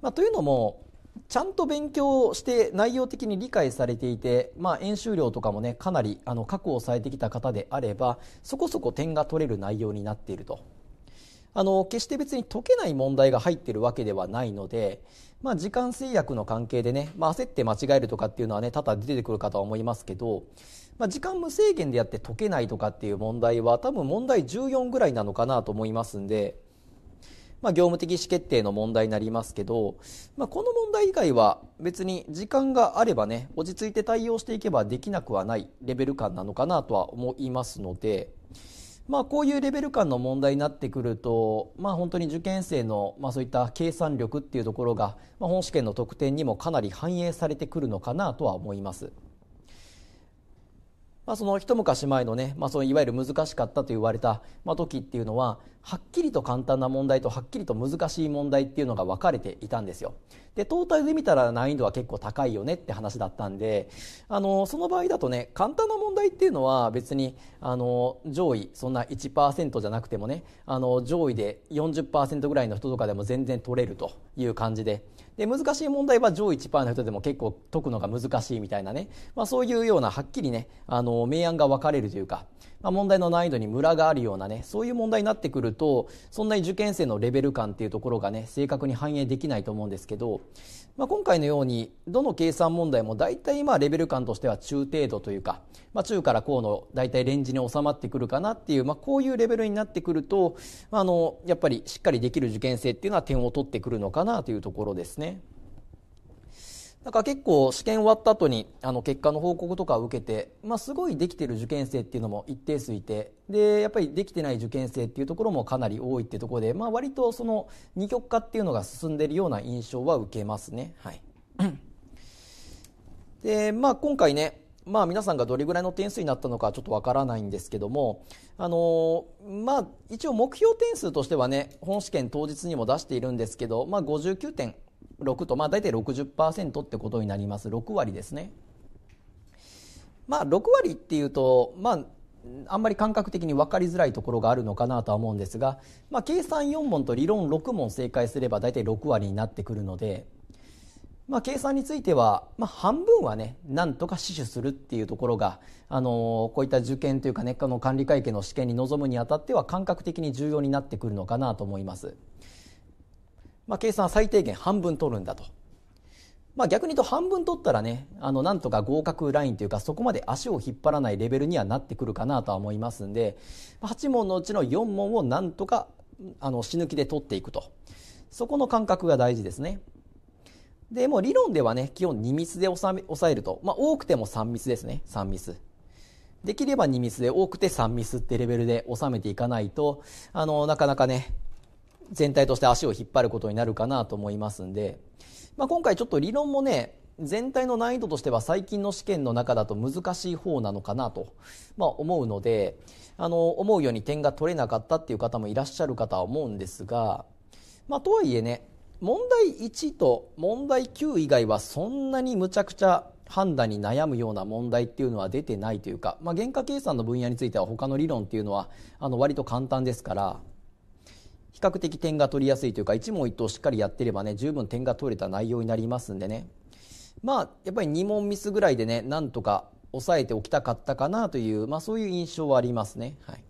まあ、というのもちゃんと勉強して内容的に理解されていて、まあ、演習量とかもねかなりあの確保されてきた方であればそこそこ点が取れる内容になっていると。あの決して別に解けない問題が入ってるわけではないので、まあ、時間制約の関係でね、まあ、焦って間違えるとかっていうのはね多々出てくるかとは思いますけど、まあ、時間無制限でやって解けないとかっていう問題は多分問題14ぐらいなのかなと思いますんで。まあ、業務的意思決定の問題になりますけど、まあ、この問題以外は別に時間があればね落ち着いて対応していけばできなくはないレベル感なのかなとは思いますので、まあ、こういうレベル感の問題になってくると、まあ、本当に受験生の、まあ、そういった計算力っていうところが、まあ、本試験の得点にもかなり反映されてくるのかなとは思います。まあ、その一昔前のね、まあ、そのいわゆる難しかったと言われた、ま時っていうのははっきりと簡単な問題とはっきりと難しい問題っていうのが分かれていたんですよでトータルで見たら難易度は結構高いよねって話だったんであのその場合だとね簡単な問題っていうのは別にあの上位そんな1%じゃなくてもねあの上位で40%ぐらいの人とかでも全然取れるという感じで。で難しい問題は上1%の人でも結構解くのが難しいみたいなね、まあ、そういうようなはっきりねあの明暗が分かれるというか、まあ、問題の難易度にムラがあるようなねそういう問題になってくるとそんなに受験生のレベル感っていうところがね正確に反映できないと思うんですけどまあ、今回のようにどの計算問題も大体まあレベル感としては中程度というか、まあ、中から高の大体レンジに収まってくるかなっていう、まあ、こういうレベルになってくると、まあ、あのやっぱりしっかりできる受験生っていうのは点を取ってくるのかなというところですね。だから結構試験終わった後にあの結果の報告とかを受けて、まあ、すごいできている受験生っていうのも一定数いてでやっぱりできてない受験生っていうところもかなり多いっていうところで、まあ、割とその二極化っていうのが進んでいるような印象は受けますね。はい、で、まあ、今回ねまあ、皆さんがどれぐらいの点数になったのかちょっとわからないんですけども、あのまあ、一応目標点数としてはね本試験当日にも出しているんですけど、まあ、59点6と、まあ、大体60%ってことになります6割ですね。まあ、6割っていうと、まあ、あんまり感覚的に分かりづらいところがあるのかなとは思うんですが、まあ、計算4問と理論6問正解すれば大体6割になってくるので、まあ、計算については、まあ、半分はねなんとか死守するっていうところが、あのー、こういった受験というかねこの管理会計の試験に臨むにあたっては感覚的に重要になってくるのかなと思います。まあ、計算最低限半分取るんだと。まあ、逆に言うと半分取ったらね、あの、なんとか合格ラインというか、そこまで足を引っ張らないレベルにはなってくるかなとは思いますんで、8問のうちの4問をなんとか、あの、死ぬ気で取っていくと。そこの感覚が大事ですね。で、もう理論ではね、基本2スで抑えると。まあ、多くても3スですね。3ス。できれば2スで多くて3ミスってレベルで収めていかないと、あの、なかなかね、全体として足を引っ張ることになるかなと思いますんで、まあ、今回ちょっと理論もね全体の難易度としては最近の試験の中だと難しい方なのかなと、まあ、思うのであの思うように点が取れなかったっていう方もいらっしゃるかと思うんですが、まあ、とはいえね問題1と問題9以外はそんなにむちゃくちゃ判断に悩むような問題っていうのは出てないというか、まあ、原価計算の分野については他の理論っていうのはあの割と簡単ですから比較的点が取りやすいというか一問一答しっかりやってればね十分点が取れた内容になりますんでねまあやっぱり2問ミスぐらいでねなんとか抑えておきたかったかなという、まあ、そういう印象はありますね。はい、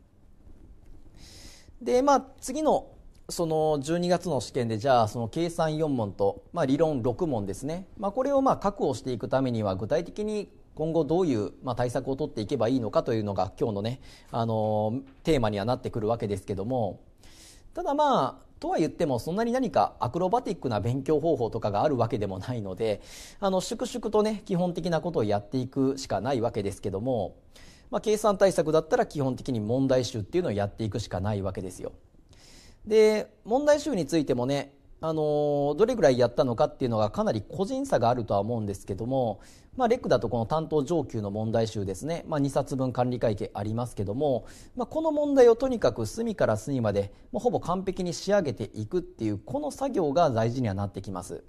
でまあ次のその12月の試験でじゃあその計算4問と、まあ、理論6問ですね、まあ、これをまあ確保していくためには具体的に今後どういうまあ対策を取っていけばいいのかというのが今日のねあのテーマにはなってくるわけですけどもただまあとは言ってもそんなに何かアクロバティックな勉強方法とかがあるわけでもないのであの粛々とね基本的なことをやっていくしかないわけですけども、まあ、計算対策だったら基本的に問題集っていうのをやっていくしかないわけですよ。で問題集についてもねあのどれぐらいやったのかっていうのがかなり個人差があるとは思うんですけども、まあ、レックだとこの担当上級の問題集ですね、まあ、2冊分管理会計ありますけども、まあ、この問題をとにかく隅から隅まで、まあ、ほぼ完璧に仕上げていくっていうこの作業が大事にはなってきます。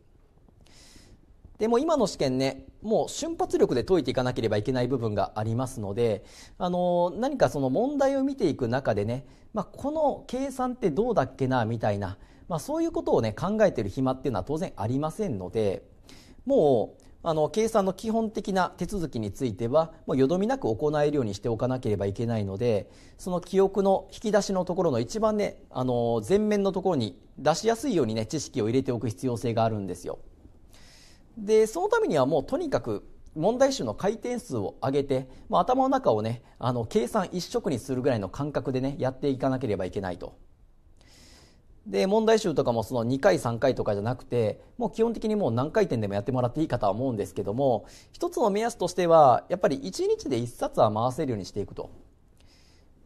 でも今の試験ね、もう瞬発力で解いていかなければいけない部分がありますので、あの、何かその問題を見ていく中でね、まあ、この計算ってどうだっけな、みたいな、まあ、そういうことをね考えてる暇っていうのは当然ありませんのでもうあの計算の基本的な手続きについてはもうよどみなく行えるようにしておかなければいけないのでその記憶の引き出しのところの一番ねあの前面のところに出しやすいようにね知識を入れておく必要性があるんですよでそのためにはもうとにかく問題集の回転数を上げて、まあ、頭の中をねあの計算一色にするぐらいの感覚でねやっていかなければいけないと。で問題集とかもその2回3回とかじゃなくてもう基本的にもう何回転でもやってもらっていいかとは思うんですけども一つの目安としてはやっぱり1日で1冊は回せるようにしていくと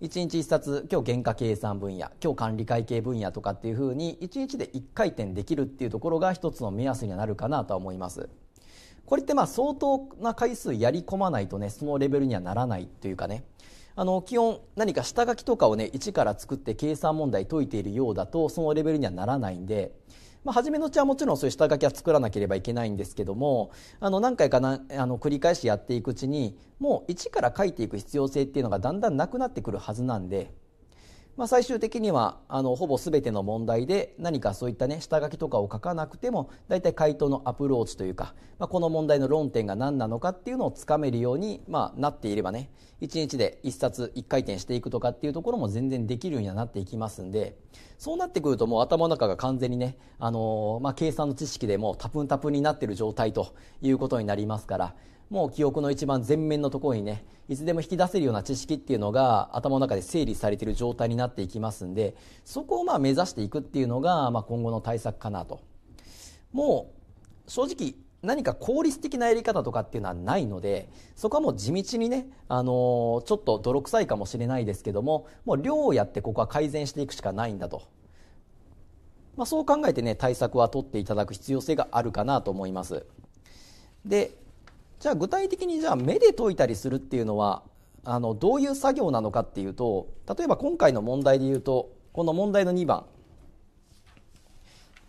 1日1冊今日原価計算分野今日管理会計分野とかっていうふうに1日で1回転できるっていうところが一つの目安にはなるかなとは思いますこれってまあ相当な回数やり込まないとねそのレベルにはならないというかねあの気温何か下書きとかをね一から作って計算問題解いているようだとそのレベルにはならないんで。まあ、初めのうちはもちろんそういう下書きは作らなければいけないんですけどもあの何回かなあの繰り返しやっていくうちにもう一から書いていく必要性っていうのがだんだんなくなってくるはずなんでまあ、最終的にはあのほぼ全ての問題で何かそういったね下書きとかを書かなくても大体回答のアプローチというか、まあ、この問題の論点が何なのかっていうのをつかめるように、まあ、なっていればね1日で1冊1回転していくとかっていうところも全然できるようになっていきますんでそうなってくるともう頭の中が完全にね、あのー、まあ、計算の知識でもうタプンタプンになっている状態ということになりますからもう記憶の一番前面のところにねいつでも引き出せるような知識っていうのが頭の中で整理されている状態になっていきますんでそこをまあ目指していくっていうのが、まあ、今後の対策かなともう正直何か効率的なやり方とかっていうのはないのでそこはもう地道にね、あのー、ちょっと泥臭いかもしれないですけどももう量をやってここは改善していくしかないんだと、まあ、そう考えてね対策は取っていただく必要性があるかなと思いますでじゃあ具体的にじゃあ目で解いたりするっていうのはあのどういう作業なのかっていうと例えば今回の問題で言うとこの問題の2番、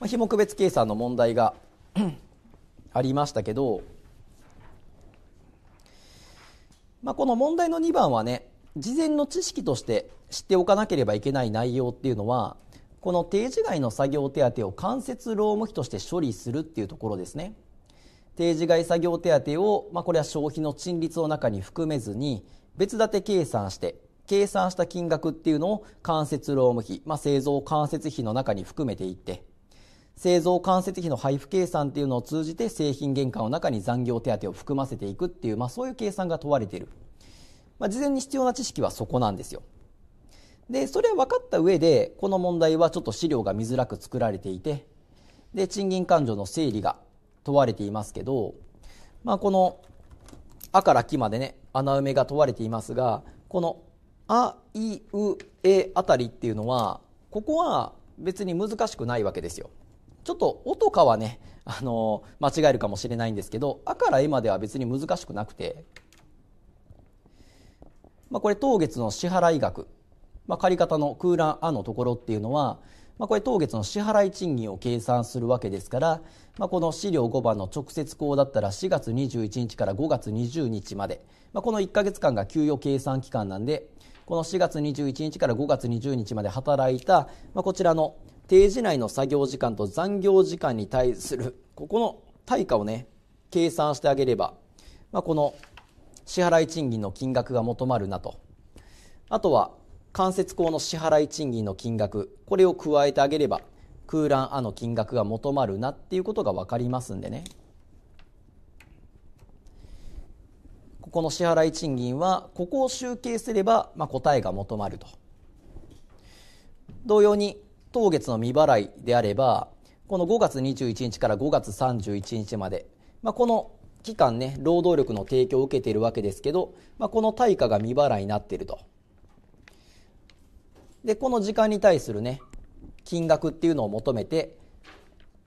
まあ、非目別計算の問題が ありましたけど、まあ、この問題の2番はね事前の知識として知っておかなければいけない内容っていうのはこの定時外の作業手当を間接労務費として処理するっていうところですね。定時外作業手当を、まあ、これは消費の賃率の中に含めずに別立て計算して計算した金額っていうのを間接労務費、まあ、製造間接費の中に含めていって製造間接費の配布計算っていうのを通じて製品原価の中に残業手当を含ませていくっていう、まあ、そういう計算が問われている、まあ、事前に必要な知識はそこなんですよでそれは分かった上でこの問題はちょっと資料が見づらく作られていてで賃金勘定の整理が問われていますけど、まあ、この「あ」から「き」までね穴埋めが問われていますがこの「あ」「い」「う」「え」あたりっていうのはここは別に難しくないわけですよ。ちょっと「お」とかはねあの間違えるかもしれないんですけど「あ」から「え」までは別に難しくなくて、まあ、これ当月の支払い額、まあ、借方の空欄「あ」のところっていうのはまあ、これ当月の支払い賃金を計算するわけですから、まあ、この資料5番の直接項だったら4月21日から5月20日まで、まあ、この1か月間が給与計算期間なんでこの4月21日から5月20日まで働いた、まあ、こちらの定時内の作業時間と残業時間に対するここの対価をね計算してあげれば、まあ、この支払い賃金の金額が求まるなとあとは間接項の支払い賃金の金額これを加えてあげれば空欄あの金額が求まるなっていうことが分かりますんでねここの支払い賃金はここを集計すれば、まあ、答えが求まると同様に当月の未払いであればこの5月21日から5月31日まで、まあ、この期間ね労働力の提供を受けているわけですけど、まあ、この対価が未払いになっていると。でこの時間に対するね金額っていうのを求めて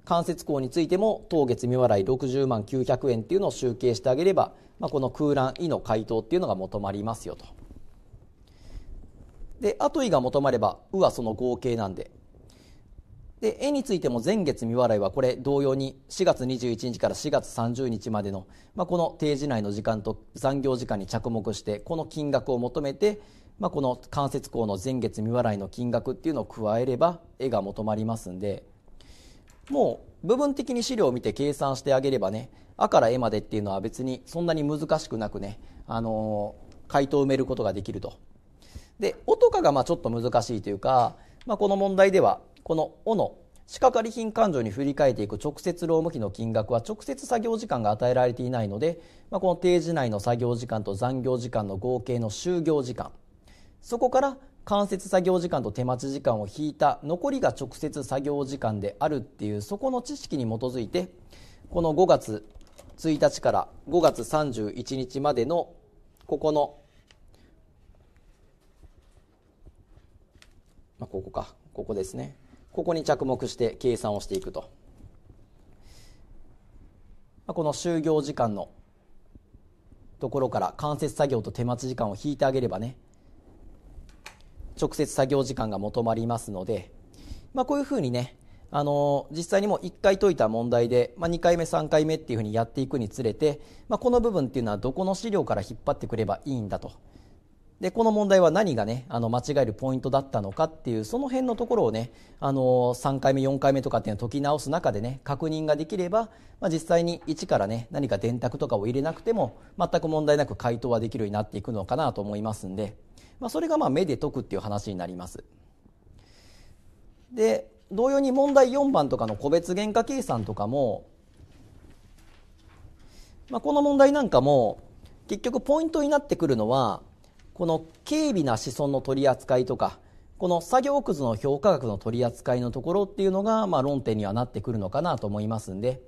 間接口についても当月未払い60万900円っていうのを集計してあげれば、まあ、この空欄「い」の回答っていうのが求まりますよと。で「あとい」が求まれば「う」はその合計なんで。で「え」についても前月未払いはこれ同様に4月21日から4月30日までの、まあ、この定時内の時間と残業時間に着目してこの金額を求めて「まあ、この関節項の前月未払いの金額っていうのを加えれば絵が求まりますんでもう部分的に資料を見て計算してあげればね「あ」から「え」までっていうのは別にそんなに難しくなくね、あのー、回答を埋めることができると。で「お」とかがまあちょっと難しいというか、まあ、この問題ではこの「お」の仕掛かり品勘定に振り替えていく直接労務費の金額は直接作業時間が与えられていないので、まあ、この定時内の作業時間と残業時間の合計の就業時間そこから間接作業時間と手待ち時間を引いた残りが直接作業時間であるっていうそこの知識に基づいてこの5月1日から5月31日までのここの、まあ、ここかここですねここに着目して計算をしていくと、まあ、この就業時間のところから間接作業と手待ち時間を引いてあげればね直接作業時間が求まりますので、まあ、こういうふうにねあの実際にも1回解いた問題で、まあ、2回目3回目っていうふうにやっていくにつれて、まあ、この部分っていうのはどこの資料から引っ張ってくればいいんだとでこの問題は何がねあの間違えるポイントだったのかっていうその辺のところをねあの3回目4回目とかっていうのを解き直す中でね確認ができれば、まあ、実際に1からね何か電卓とかを入れなくても全く問題なく回答はできるようになっていくのかなと思いますんで。まあ、それがまあ目で解くっていう話になります。で同様に問題4番とかの個別原価計算とかも、まあ、この問題なんかも結局ポイントになってくるのはこの軽微な子孫の取り扱いとかこの作業くずの評価額の取り扱いのところっていうのが、まあ、論点にはなってくるのかなと思いますんで、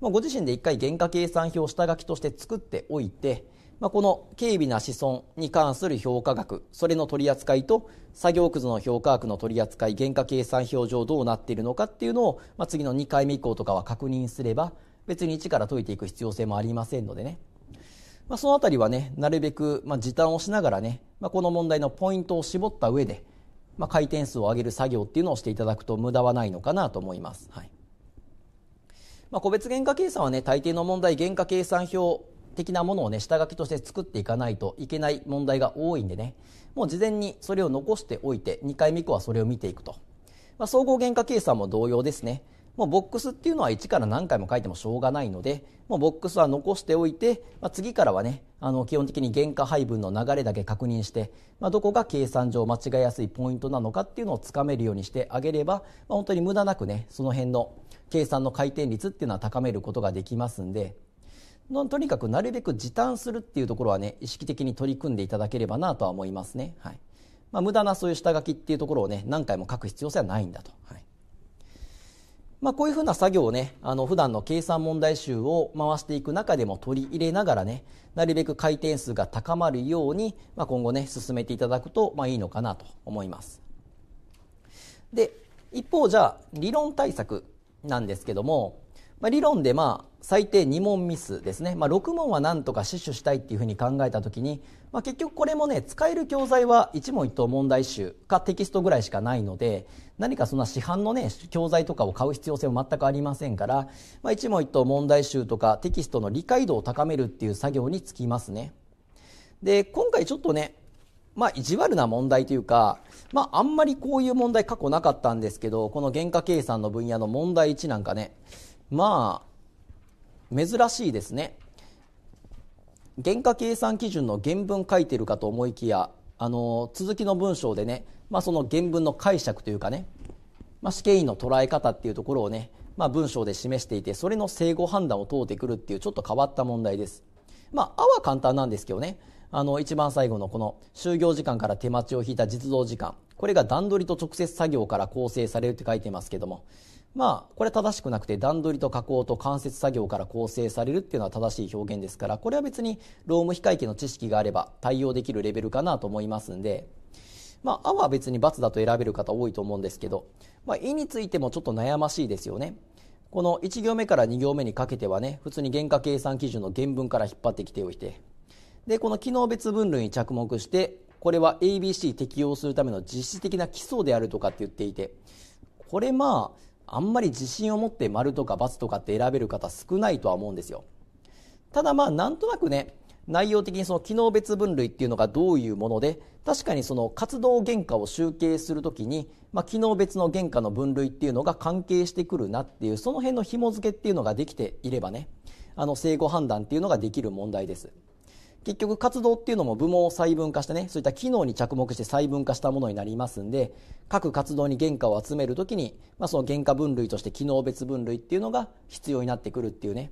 まあ、ご自身で一回原価計算表を下書きとして作っておいてまあ、この軽微な子孫に関する評価額それの取り扱いと作業くずの評価額の取り扱い原価計算表上どうなっているのかっていうのを、まあ、次の2回目以降とかは確認すれば別に一から解いていく必要性もありませんのでね、まあ、その辺りはねなるべく、まあ、時短をしながらね、まあ、この問題のポイントを絞った上で、まあ、回転数を上げる作業っていうのをしていただくと無駄はないのかなと思います。はいまあ、個別原価計算はね大抵の問題原価計算表的なものをね下書きとして作っていかないといけない問題が多いんでねもう事前にそれを残しておいて2回目以降はそれを見ていくと、まあ、総合原価計算も同様ですねもうボックスっていうのは1から何回も書いてもしょうがないのでもうボックスは残しておいて、まあ、次からはねあの基本的に原価配分の流れだけ確認して、まあ、どこが計算上間違いやすいポイントなのかっていうのをつかめるようにしてあげれば、まあ、本当に無駄なくねその辺の計算の回転率っていうのは高めることができますんで。のとにかくなるべく時短するっていうところはね意識的に取り組んでいただければなとは思いますね、はいまあ、無駄なそういう下書きっていうところをね何回も書く必要性はないんだと、はいまあ、こういうふうな作業をねあの普段の計算問題集を回していく中でも取り入れながらねなるべく回転数が高まるように、まあ、今後ね進めていただくと、まあ、いいのかなと思いますで一方じゃあ理論対策なんですけどもまあ、理論でまあ最低2問ミスですね、まあ、6問はなんとか死守したいっていうふうに考えた時に、まあ、結局これもね使える教材は一問一答問題集かテキストぐらいしかないので何かそんな市販のね教材とかを買う必要性も全くありませんから、まあ、一問一答問題集とかテキストの理解度を高めるっていう作業につきますねで今回ちょっとねまあ、意地悪な問題というか、まあ、あんまりこういう問題過去なかったんですけど、この原価計算の分野の問題1なんかね、まあ珍しいですね原価計算基準の原文書いてるかと思いきやあの続きの文章でね、まあ、その原文の解釈というかね、まあ、試験員の捉え方っていうところをね、まあ、文章で示していてそれの正誤判断を問うてくるっていうちょっと変わった問題です。まあ、あは簡単なんですけどねあの一番最後のこの就業時間から手待ちを引いた実動時間これが段取りと直接作業から構成されるって書いてますけどもまあ、これ正しくなくて段取りと加工と間接作業から構成されるっていうのは正しい表現ですからこれは別に労務非会計の知識があれば対応できるレベルかなと思いますんで、まあ、あは別に×だと選べる方多いと思うんですけど、まあ、いについてもちょっと悩ましいですよね。この1行目から2行目にかけてはね、普通に原価計算基準の原文から引っ張ってきておいて、で、この機能別分類に着目して、これは ABC 適用するための実質的な基礎であるとかって言っていて、これまあ、あんまり自信を持って丸とか×とかって選べる方少ないとは思うんですよ。ただまあなんとなくね、内容的にその機能別分類っていうのがどういうもので、確かにその活動原価を集計するときに、まあ、機能別の原価の分類っていうのが関係してくるなっていう、その辺の紐付けっていうのができていればね、あの、正誤判断っていうのができる問題です。結局活動っていうのも部門を細分化してねそういった機能に着目して細分化したものになりますんで各活動に原価を集めるときに、まあ、その原価分類として機能別分類っていうのが必要になってくるっていうね、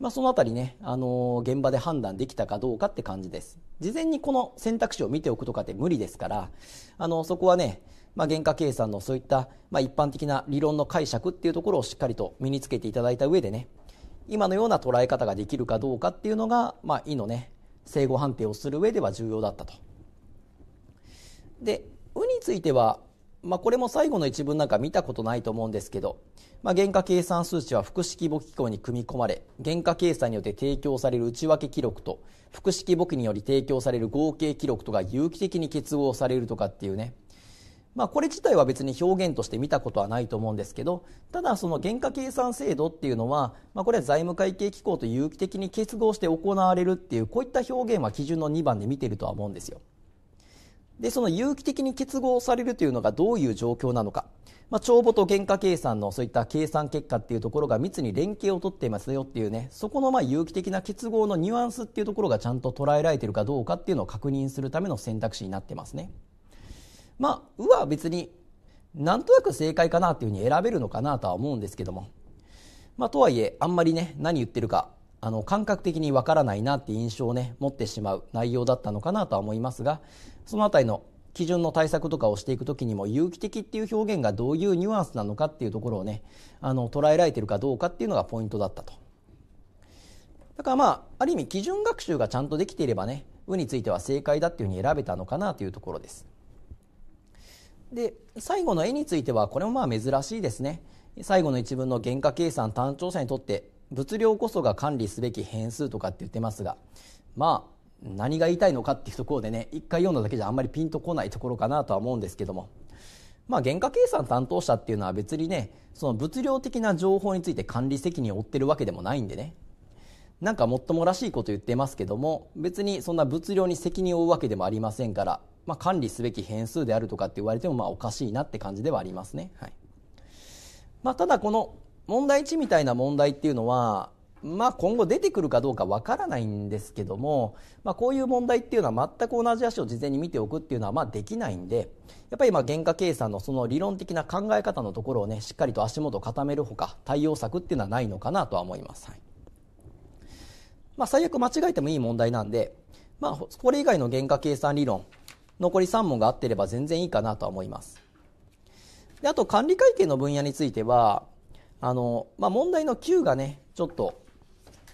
まあ、その辺りね、あのー、現場で判断できたかどうかって感じです事前にこの選択肢を見ておくとかって無理ですからあのそこはねまあ、原価計算のそういった、まあ、一般的な理論の解釈っていうところをしっかりと身につけていただいた上でね今のような捉え方ができるかどうかっていうのが、まあ、意のね正誤判定をする上では重要だったと。で「う」については、まあ、これも最後の一文なんか見たことないと思うんですけど、まあ、原価計算数値は複式簿記項に組み込まれ原価計算によって提供される内訳記録と複式簿記により提供される合計記録とが有機的に結合されるとかっていうねまあ、これ自体は別に表現として見たことはないと思うんですけどただその原価計算制度っていうのは、まあ、これは財務会計機構と有機的に結合して行われるっていうこういった表現は基準の2番で見ているとは思うんですよでその有機的に結合されるというのがどういう状況なのか、まあ、帳簿と原価計算のそういった計算結果っていうところが密に連携を取っていますよっていうねそこのまあ有機的な結合のニュアンスっていうところがちゃんと捉えられているかどうかっていうのを確認するための選択肢になってますね。まあ「う」は別になんとなく正解かなっていうふうに選べるのかなとは思うんですけども、まあ、とはいえあんまりね何言ってるかあの感覚的にわからないなって印象をね持ってしまう内容だったのかなとは思いますがその辺りの基準の対策とかをしていく時にも有機的っていう表現がどういうニュアンスなのかっていうところをねあの捉えられてるかどうかっていうのがポイントだったとだからまあある意味基準学習がちゃんとできていればね「う」については正解だっていうふうに選べたのかなというところですで最後の絵についてはこれもまあ珍しいですね最後の一文の原価計算単調者にとって物量こそが管理すべき変数とかって言ってますがまあ何が言いたいのかっていうところでね一回読んだだけじゃあんまりピンとこないところかなとは思うんですけどもまあ原価計算担当者っていうのは別にねその物量的な情報について管理責任を負ってるわけでもないんでねなんかもっともらしいこと言ってますけども別にそんな物量に責任を負うわけでもありませんからまあ、管理すべき変数であるとかって言われてもまあおかしいなって感じではありますね。はいまあ、ただこの問題値みたいな問題っていうのは、まあ、今後出てくるかどうかわからないんですけども、まあ、こういう問題っていうのは全く同じ足を事前に見ておくっていうのはまあできないんでやっぱりま原価計算のその理論的な考え方のところをねしっかりと足元を固めるほか対応策っていうのはないのかなとは思います、はい、まあ、最悪間違えてもいい問題なんで、まあ、これ以外の原価計算理論残り3問が合っていれば全然いいかなとは思います。であと管理会計の分野についてはあの、まあ、問題の Q がねちょっと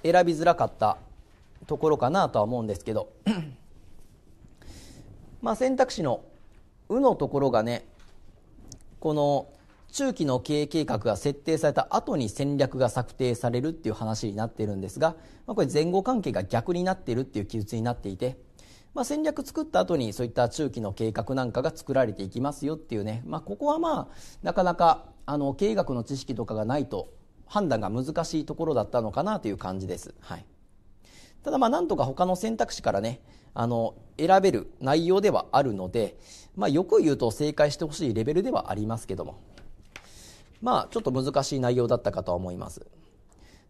選びづらかったところかなとは思うんですけど まあ選択肢の「う」のところがねこの中期の経営計画が設定された後に戦略が策定されるっていう話になっているんですが、まあ、これ前後関係が逆になっているっていう記述になっていてまあ、戦略作った後にそういった中期の計画なんかが作られていきますよっていうね、まあ、ここはまあなかなかあの経営学の知識とかがないと判断が難しいところだったのかなという感じです。はい、ただまあなんとか他の選択肢からねあの選べる内容ではあるので、まあ、よく言うと正解してほしいレベルではありますけども、まあ、ちょっと難しい内容だったかとは思います。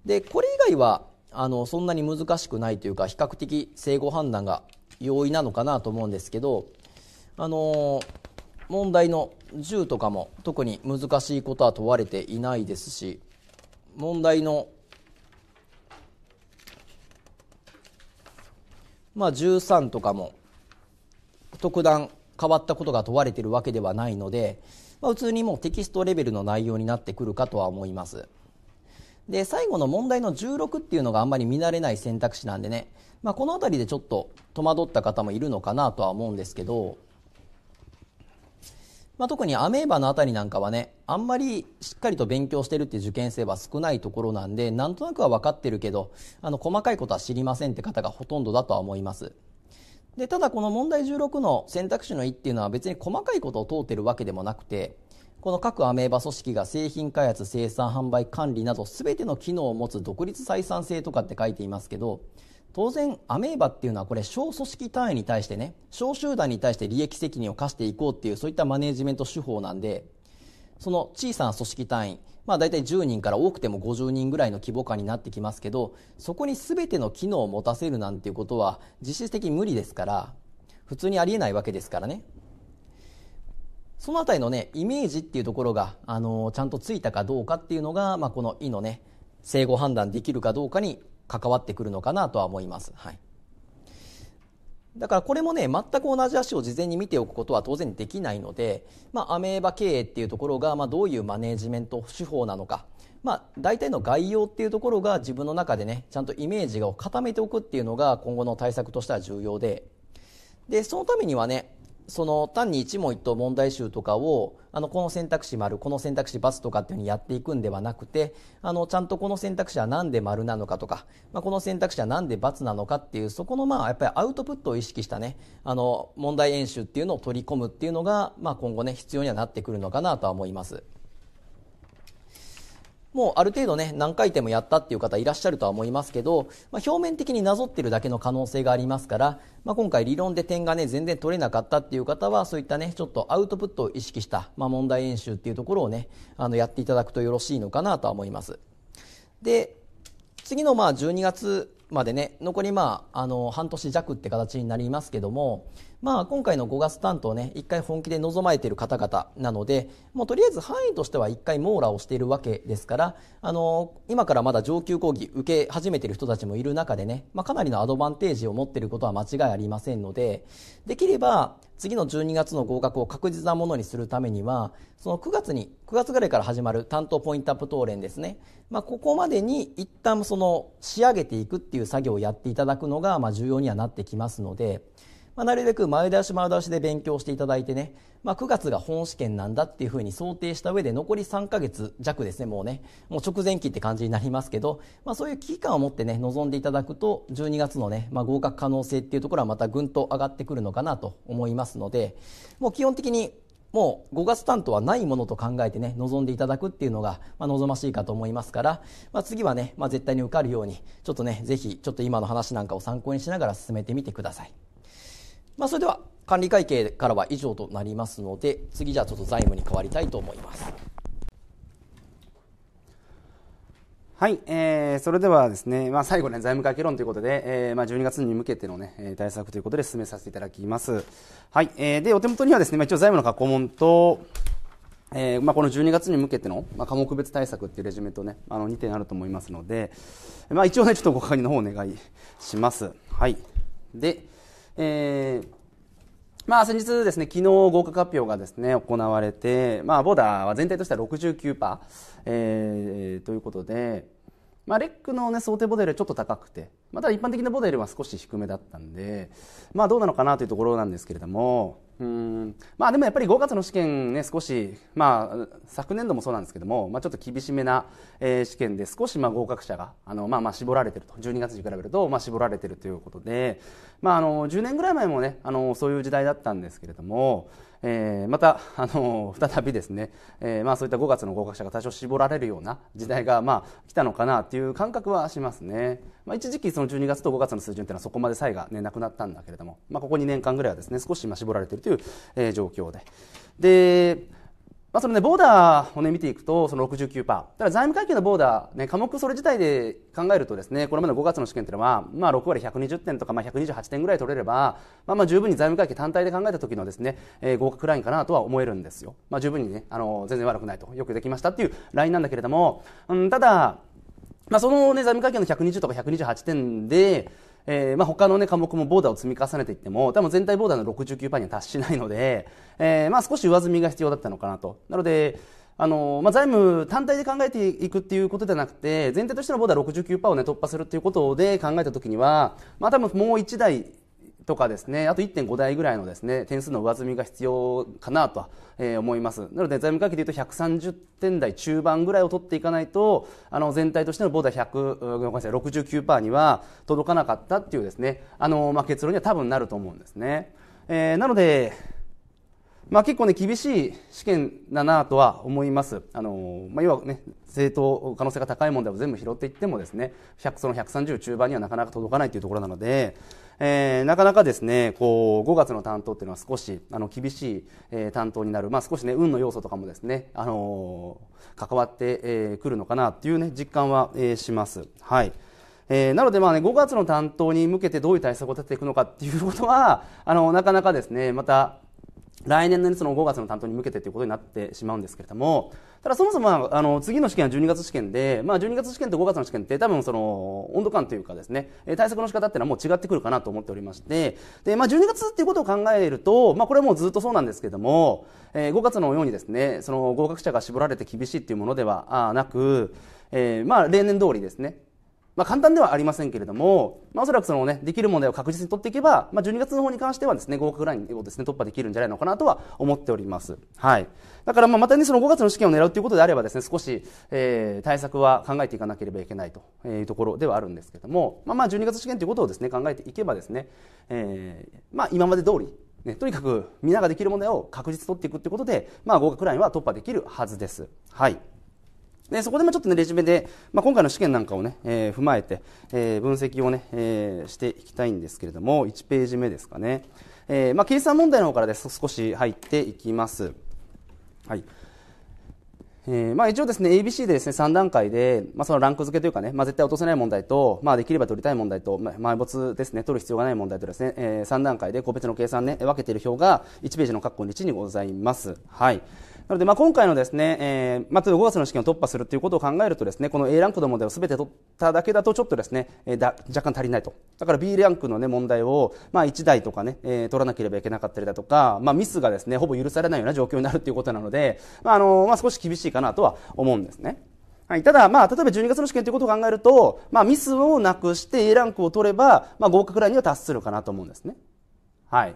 でこれ以外はあのそんなに難しくないというか比較的正誤判断が容易なのかなと思うんですけど、あの問題の10とかも特に難しいことは問われていないですし問題の、まあ、13とかも特段変わったことが問われているわけではないので、まあ、普通にもうテキストレベルの内容になってくるかとは思います。で、最後の問題の16っていうのがあんまり見慣れない選択肢なんでね、まあ、この辺りでちょっと戸惑った方もいるのかなとは思うんですけど、まあ、特にアメーバのあたりなんかはね、あんまりしっかりと勉強してるっていう受験生は少ないところなんで、なんとなくは分かってるけど、あの、細かいことは知りませんって方がほとんどだとは思います。で、ただこの問題16の選択肢の1っていうのは別に細かいことを問うてるわけでもなくて、この各アメーバ組織が製品開発、生産、販売、管理など全ての機能を持つ独立採算性とかって書いていますけど、当然アメーバっていうのはこれ小組織単位に対してね、小集団に対して利益責任を課していこうっていうそういったマネジメント手法なんで、その小さな組織単位、まあ大体10人から多くても50人ぐらいの規模感になってきますけど、そこに全ての機能を持たせるなんていうことは実質的に無理ですから、普通にありえないわけですからね。その辺りのねイメージっていうところが、あのちゃんとついたかどうかっていうのが、まあ、この「い」のね整合判断できるかどうかに関わってくるのかなとは思います。はいだからこれもね全く同じ足を事前に見ておくことは当然できないので、まあ、アメーバ経営っていうところが、まあ、どういうマネジメント手法なのか、まあ、大体の概要っていうところが自分の中でねちゃんとイメージを固めておくっていうのが今後の対策としては重要ででそのためにはねその単に一問一答問題集とかをあのこの選択肢丸この選択肢×とかっていうふうにやっていくんではなくてあのちゃんとこの選択肢は何で丸なのかとか、まあ、この選択肢は何で×なのかっていうそこのまあやっぱりアウトプットを意識したねあの問題演習っていうのを取り込むっていうのが、まあ、今後ね必要にはなってくるのかなとは思います。もうある程度ね、何回転もやったっていう方いらっしゃるとは思いますけど、まあ、表面的になぞってるだけの可能性がありますから、まあ、今回理論で点がね、全然取れなかったっていう方は、そういったね、ちょっとアウトプットを意識した、まあ、問題演習っていうところをね、あの、やっていただくとよろしいのかなとは思います。で、次のまあ12月までね、残りまあ、あの、半年弱って形になりますけども、まあ、今回の5月担当ね1回本気で望まれている方々なのでもうとりあえず範囲としては1回網羅をしているわけですからあの今からまだ上級講義受け始めている人たちもいる中でね、まあ、かなりのアドバンテージを持っていることは間違いありませんのでできれば次の12月の合格を確実なものにするためにはその9月に9月ぐらいから始まる担当ポイントアップ当連ですね、まあ、ここまでに一旦その仕上げていくっていう作業をやっていただくのがまあ重要にはなってきますので。まあ、なるべく前倒し前倒しで勉強していただいてね、まあ、9月が本試験なんだっていうふうに想定した上で残り3ヶ月弱ですね、もうね、もう直前期って感じになりますけど、まあ、そういう危機感を持ってね、臨んでいただくと、12月のね、まあ、合格可能性っていうところはまたぐんと上がってくるのかなと思いますので、もう基本的にもう5月担当はないものと考えてね、望んでいただくっていうのが、まあ、望ましいかと思いますから、まあ、次はね、まあ、絶対に受かるように、ちょっとね、ぜひ、ちょっと今の話なんかを参考にしながら進めてみてください。まあ、それでは管理会計からは以上となりますので次じゃあちょっと財務に変わりたいと思いますはい、えー、それではですね、まあ、最後ね財務会計論ということで、えー、まあ12月に向けてのね対策ということで進めさせていただきます。はい、えー、でお手元にはですね、まあ、一応財務の過去問とえーまあ、この12月に向けての、まあ、科目別対策っていうレジュメとねあの2点あると思いますので、まあ、一応ねちょっとご確認の方お願いします。はい、で、えーまあ、先日ですね、昨日合格発表がですね、行われて、まあ、ボーダーは全体としては69%、えー、ということで、まあ、レックの、ね、想定モデルはちょっと高くて、まあ、ただ一般的なモデルは少し低めだったんで、まあ、どうなのかなというところなんですけれども、うんまあ、でもやっぱり5月の試験、ね、少し、まあ、昨年度もそうなんですけども、まあ、ちょっと厳しめな、えー、試験で少しまあ合格者があの、まあ、まあ絞られてると12月に比べるとまあ絞られてるということで、まあ、あの10年ぐらい前も、ね、あのそういう時代だったんですけれども、えー、また、あの再びですね、えーまあ、そういった5月の合格者が多少絞られるような時代が、まあ、来たのかなという感覚はしますね、まあ、一時期その12月と5月の水準というのはそこまで差異が、ね、なくなったんだけれども、まあ、ここ2年間ぐらいはですね少し今絞られているという、えー、状況で。でまあ、そのね、ボーダーをね、見ていくと、その69%。ただ財務会計のボーダー、ね、科目それ自体で考えるとですね、これまでの5月の試験っていうのは、まあ、6割120点とか、まあ、128点ぐらい取れれば、まあ、まあ、十分に財務会計単体で考えた時のですね、えー、合格ラインかなとは思えるんですよ。まあ、十分にね、あの、全然悪くないと。よくできましたっていうラインなんだけれども、うん、ただ、まあ、そのね、財務会計の120とか128点で、えー、まあ、他の、ね、科目もボーダーを積み重ねていっても多分全体ボーダーの69%には達しないので、えー、まあ、少し上積みが必要だったのかなと。なのであのまあ、財務単体で考えていくっていうことではなくて全体としてのボーダー69%を、ね、突破するっていうことで考えた時には、まあ、多分もう1台とかですね、あと1.5台ぐらいのですね、点数の上積みが必要かなとえー、思います。なので、財務会計で言うと130点台中盤ぐらいを取っていかないと、あの、全体としてのボーダー100、ごめ69%には届かなかったっていうですね、あの、まあ、結論には多分なると思うんですね。えー、なので、まあ、結構ね、厳しい試験だなとは思います。あのまあ、要はね、正当可能性が高い問題を全部拾っていってもですね、100その130中盤にはなかなか届かないというところなので、えー、なかなかですねこう5月の担当っていうのは少しあの厳しい、えー、担当になる、まあ、少しね運の要素とかもですね、あのー、関わってく、えー、るのかなっていうね実感は、えー、します。はいえー、なのでまあ、ね、5月の担当に向けてどういう対策を立てていくのかっていうことはあのなかなかですねまた来年の、ね、その5月の担当に向けてということになってしまうんですけれども、ただそもそも、あの、次の試験は12月試験で、まあ12月試験と5月の試験って多分その、温度感というかですね、対策の仕方っていうのはもう違ってくるかなと思っておりまして、で、まあ12月っていうことを考えると、まあこれはもうずっとそうなんですけれども、えー、5月のようにですね、その合格者が絞られて厳しいっていうものではなく、えー、まあ例年通りですね、まあ、簡単ではありませんけれども、まあ、おそらくそのね、できる問題を確実に取っていけば、まあ、12月の方に関してはですね、合格ラインをですね、突破できるんじゃないのかなとは思っております。はい。だからまあ、またね、その5月の試験を狙うということであればですね、少し、えー、対策は考えていかなければいけないというところではあるんですけれども、まあ、まあ、12月試験ということをですね、考えていけばですね、えー、まあ、今まで通り、ね、とにかく、みんなができる問題を確実に取っていくということで、まあ、合格ラインは突破できるはずです。はい。でそこでもちょっとね、レジュメで、まあ、今回の試験なんかをね、えー、踏まえて、えー、分析をね、えー、していきたいんですけれども、1ページ目ですかね。えー、まあ計算問題の方からです、少し入っていきます。はい。えー、まあ一応ですね、ABC でですね、3段階で、まあそのランク付けというかね、まあ絶対落とせない問題と、まあできれば取りたい問題と、まあ、埋没ですね、取る必要がない問題とですね、えー、3段階で個別の計算ね、分けている表が1ページの括弧1にございます。はい。なので、まあ、今回のですね、えー、まあ、5月の試験を突破するということを考えるとですね、この A ランクの問題を全て取っただけだとちょっとですね、えー、だ若干足りないと。だから B ランクのね、問題を、まあ、1台とかね、えー、取らなければいけなかったりだとか、まあ、ミスがですね、ほぼ許されないような状況になるということなので、まあ、あのー、まあ、少し厳しいかなとは思うんですね。はい、ただ、まあ、例えば12月の試験ということを考えると、まあ、ミスをなくして A ランクを取れば、まあ、合格ラインには達するかなと思うんですね。はい。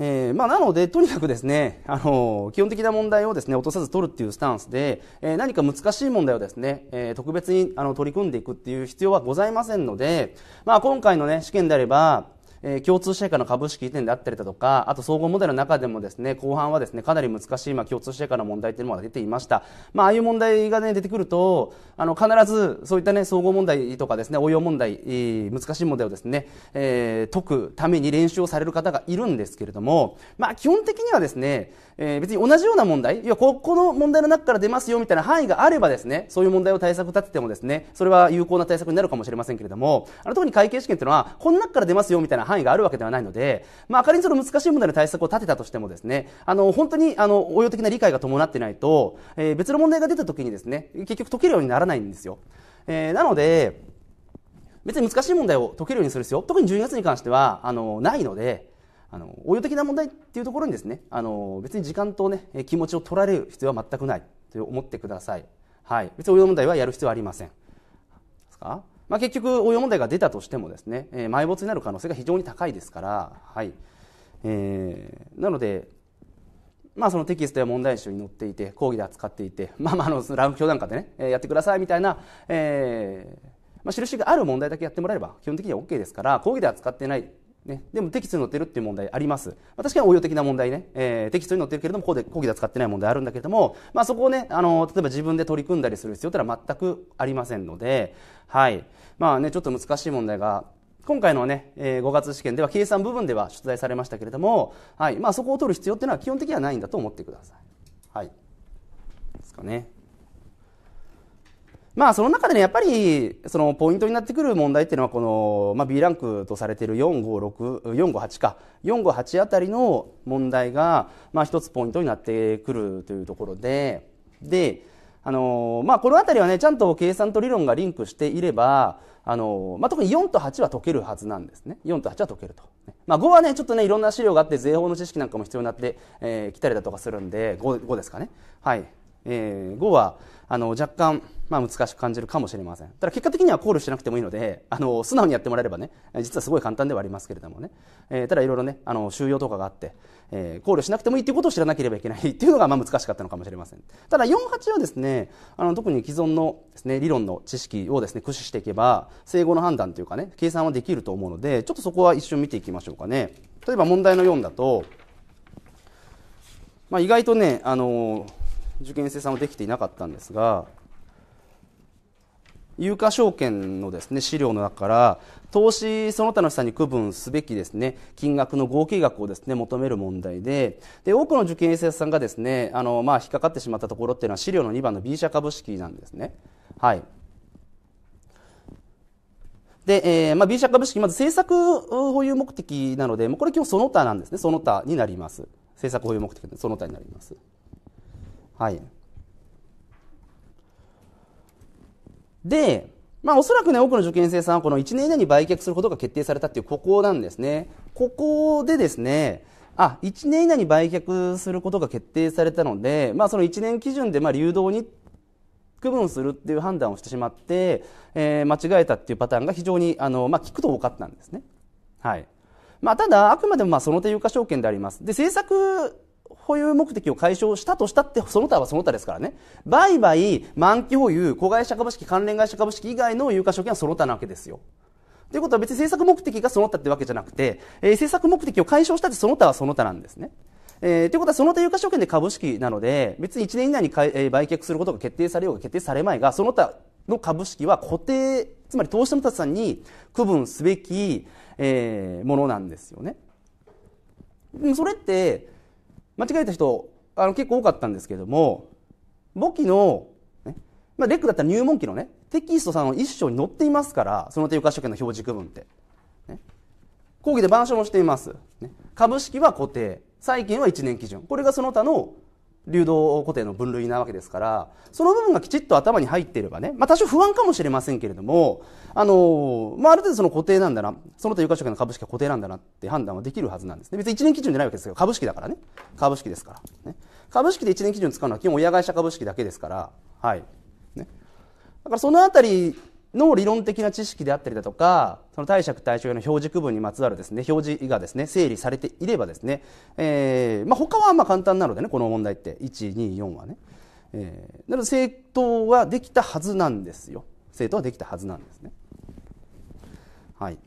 えーまあ、なので、とにかくですね、あのー、基本的な問題をですね、落とさず取るっていうスタンスで、えー、何か難しい問題をですね、えー、特別にあの取り組んでいくっていう必要はございませんので、まあ、今回のね、試験であれば、えー、共通成果の株式移転であったりだとか、あと総合モデルの中でもですね、後半はですね、かなり難しい、まあ、共通成果の問題というのが出ていました。まあ、ああいう問題がね、出てくると、あの、必ず、そういったね、総合問題とかですね、応用問題、難しい問題をですね、えー、解くために練習をされる方がいるんですけれども、まあ、基本的にはですね、えー、別に同じような問題、いや、ここの問題の中から出ますよみたいな範囲があればですね、そういう問題を対策立ててもですね、それは有効な対策になるかもしれませんけれども、あの特に会計試験というのは、この中から出ますよみたいな範囲があるわけではないので、まあ、仮にその難しい問題の対策を立てたとしてもですね、あの、本当に、あの、応用的な理解が伴ってないと、えー、別の問題が出た時にですね、結局解けるようにならないんですよ。えー、なので、別に難しい問題を解けるようにする必要、特に12月に関しては、あの、ないので、あの応用的な問題っていうところにですねあの別に時間とね気持ちを取られる必要は全くないと思ってください、はい、別に応用問題はやる必要はありませんですか、まあ、結局応用問題が出たとしてもですね、えー、埋没になる可能性が非常に高いですから、はいえー、なのでまあ、そのテキストや問題集に載っていて講義で扱っていて、まあ、まああのランク表なんかでねやってくださいみたいな、えまあ、印がある問題だけやってもらえれば基本的には OK ですから講義で扱ってないね、でもテキストに載ってるっていう問題あります。まあ、確かに応用的な問題ね、えー、テキストに載ってるけれども、ここで講義では使ってない問題あるんだけれども、まあ、そこをね、あの、例えば自分で取り組んだりする必要ってのは全くありませんので、はい。まあね、ちょっと難しい問題が、今回のね、えー、5月試験では計算部分では出題されましたけれども、はい。まあ、そこを取る必要っていうのは基本的にはないんだと思ってください。はい。ですかね。まあその中でね、やっぱり、そのポイントになってくる問題っていうのは、この、まあ B ランクとされている456、458か、458あたりの問題が、まあ一つポイントになってくるというところで、で、あのまあこのあたりはね、ちゃんと計算と理論がリンクしていれば、あのまあ特に4と8は解けるはずなんですね。4と8は解けると。まあ5はね、ちょっとね、いろんな資料があって、税法の知識なんかも必要になって、えー、来たりだとかするんで、5, 5ですかね。はい。えー、5は、あの、若干、まあ難しく感じるかもしれません。ただ結果的には考慮しなくてもいいので、あの、素直にやってもらえればね、実はすごい簡単ではありますけれどもね、えー、ただいろいろね、あの、収容とかがあって、えー、考慮しなくてもいいっていうことを知らなければいけないっていうのが、まあ難しかったのかもしれません。ただ48はですね、あの、特に既存のですね、理論の知識をですね、駆使していけば、整合の判断というかね、計算はできると思うので、ちょっとそこは一瞬見ていきましょうかね。例えば問題の4だと、まあ、意外とね、あのー、受験生さんはできていなかったんですが有価証券のですね資料の中から投資その他の資産に区分すべきですね金額の合計額をですね求める問題でで多くの受験生さんがですねあのまあ引っかかってしまったところっていうのは資料の2番の B 社株式なんですね。はいで、えーまあ、B 社株式、まず政策保有目的なので、もうこれ基本その他なんですね。その他になります。政策保有目的その他になります。はい。で、まあ、おそらくね、多くの受験生さんはこの1年以内に売却することが決定されたっていうここなんですね。ここでですね、あ、1年以内に売却することが決定されたので、まあ、その1年基準で、まあ、流動に区分するっていう判断をしてしまって、えー、間違えたっていうパターンが非常に、あの、まあ、聞くと多かったんですね。はい。まあ、ただ、あくまでもまあその手有価証券であります。で、政策保有目的を解消したとしたって、その他はその他ですからね。売買、満期保有、子会社株式、関連会社株式以外の有価証券はその他なわけですよ。ということは別に政策目的がその他ってわけじゃなくて、えー、政策目的を解消したってその他はその他なんですね。えー、ということはその他有価証券で株式なので、別に1年以内に買い、えー、売却することが決定されようが決定されまいが、その他の株式は固定、つまり投資者の達さんに区分すべき、えー、ものなんですよね。それって、間違えた人あの結構多かったんですけども簿記の、ねまあ、レックだったら入門記のねテキストさんの一章に載っていますからその手有価証券の表示区分って、ね、講義で板書もしています、ね、株式は固定債券は1年基準これがその他の流動固定の分類なわけですからその部分がきちっと頭に入っていればね、まあ、多少不安かもしれませんけれども、あのまあ、ある程度その固定なんだなその他有価証券の株式は固定なんだなって判断はできるはずなんですね別に1年基準じゃないわけですけど株式だからね株式ですから、ね、株式で1年基準使うのは基本親会社株式だけですからはい、ね、だからそのあたりの理論的な知識であったりだとかその貸借対照表の表示区分にまつわるですね表示がですね整理されていればですね、えーまあ、他はまあ簡単なのでねこの問題って124はね、えー、なので政党はできたはずなんですよ政党はできたはずなんですねはい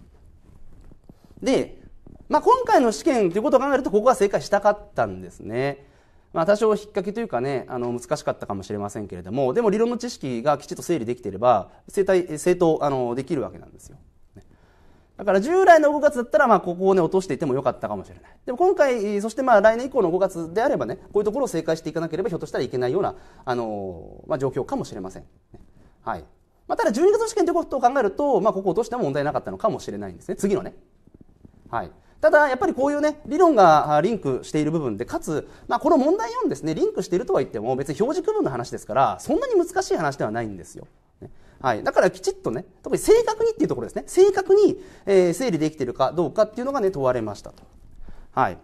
で、まあ、今回の試験ということを考えるとここは正解したかったんですねまあ、多少引っ掛けというかねあの難しかったかもしれませんけれどもでも理論の知識がきちっと整理できていれば正体正当あのできるわけなんですよ。だから従来の5月だったら、まあ、ここをね、落としていてもよかったかもしれない。でも今回、そしてまあ、来年以降の5月であればね、こういうところを正解していかなければ、ひょっとしたらいけないような、あのまあ、状況かもしれません。はい。まあ、ただ、12月試験ということを考えると、まあ、ここを落としても問題なかったのかもしれないんですね。次のね。はい。ただやっぱりこういうね理論がリンクしている部分でかつ、まあ、この問題4ですねリンクしているとは言っても別に表示区分の話ですからそんなに難しい話ではないんですよ。はい、だからきちっとね特に正確にっていうところですね正確に、えー、整理できているかどうかっていうのがね問われましたと。はい、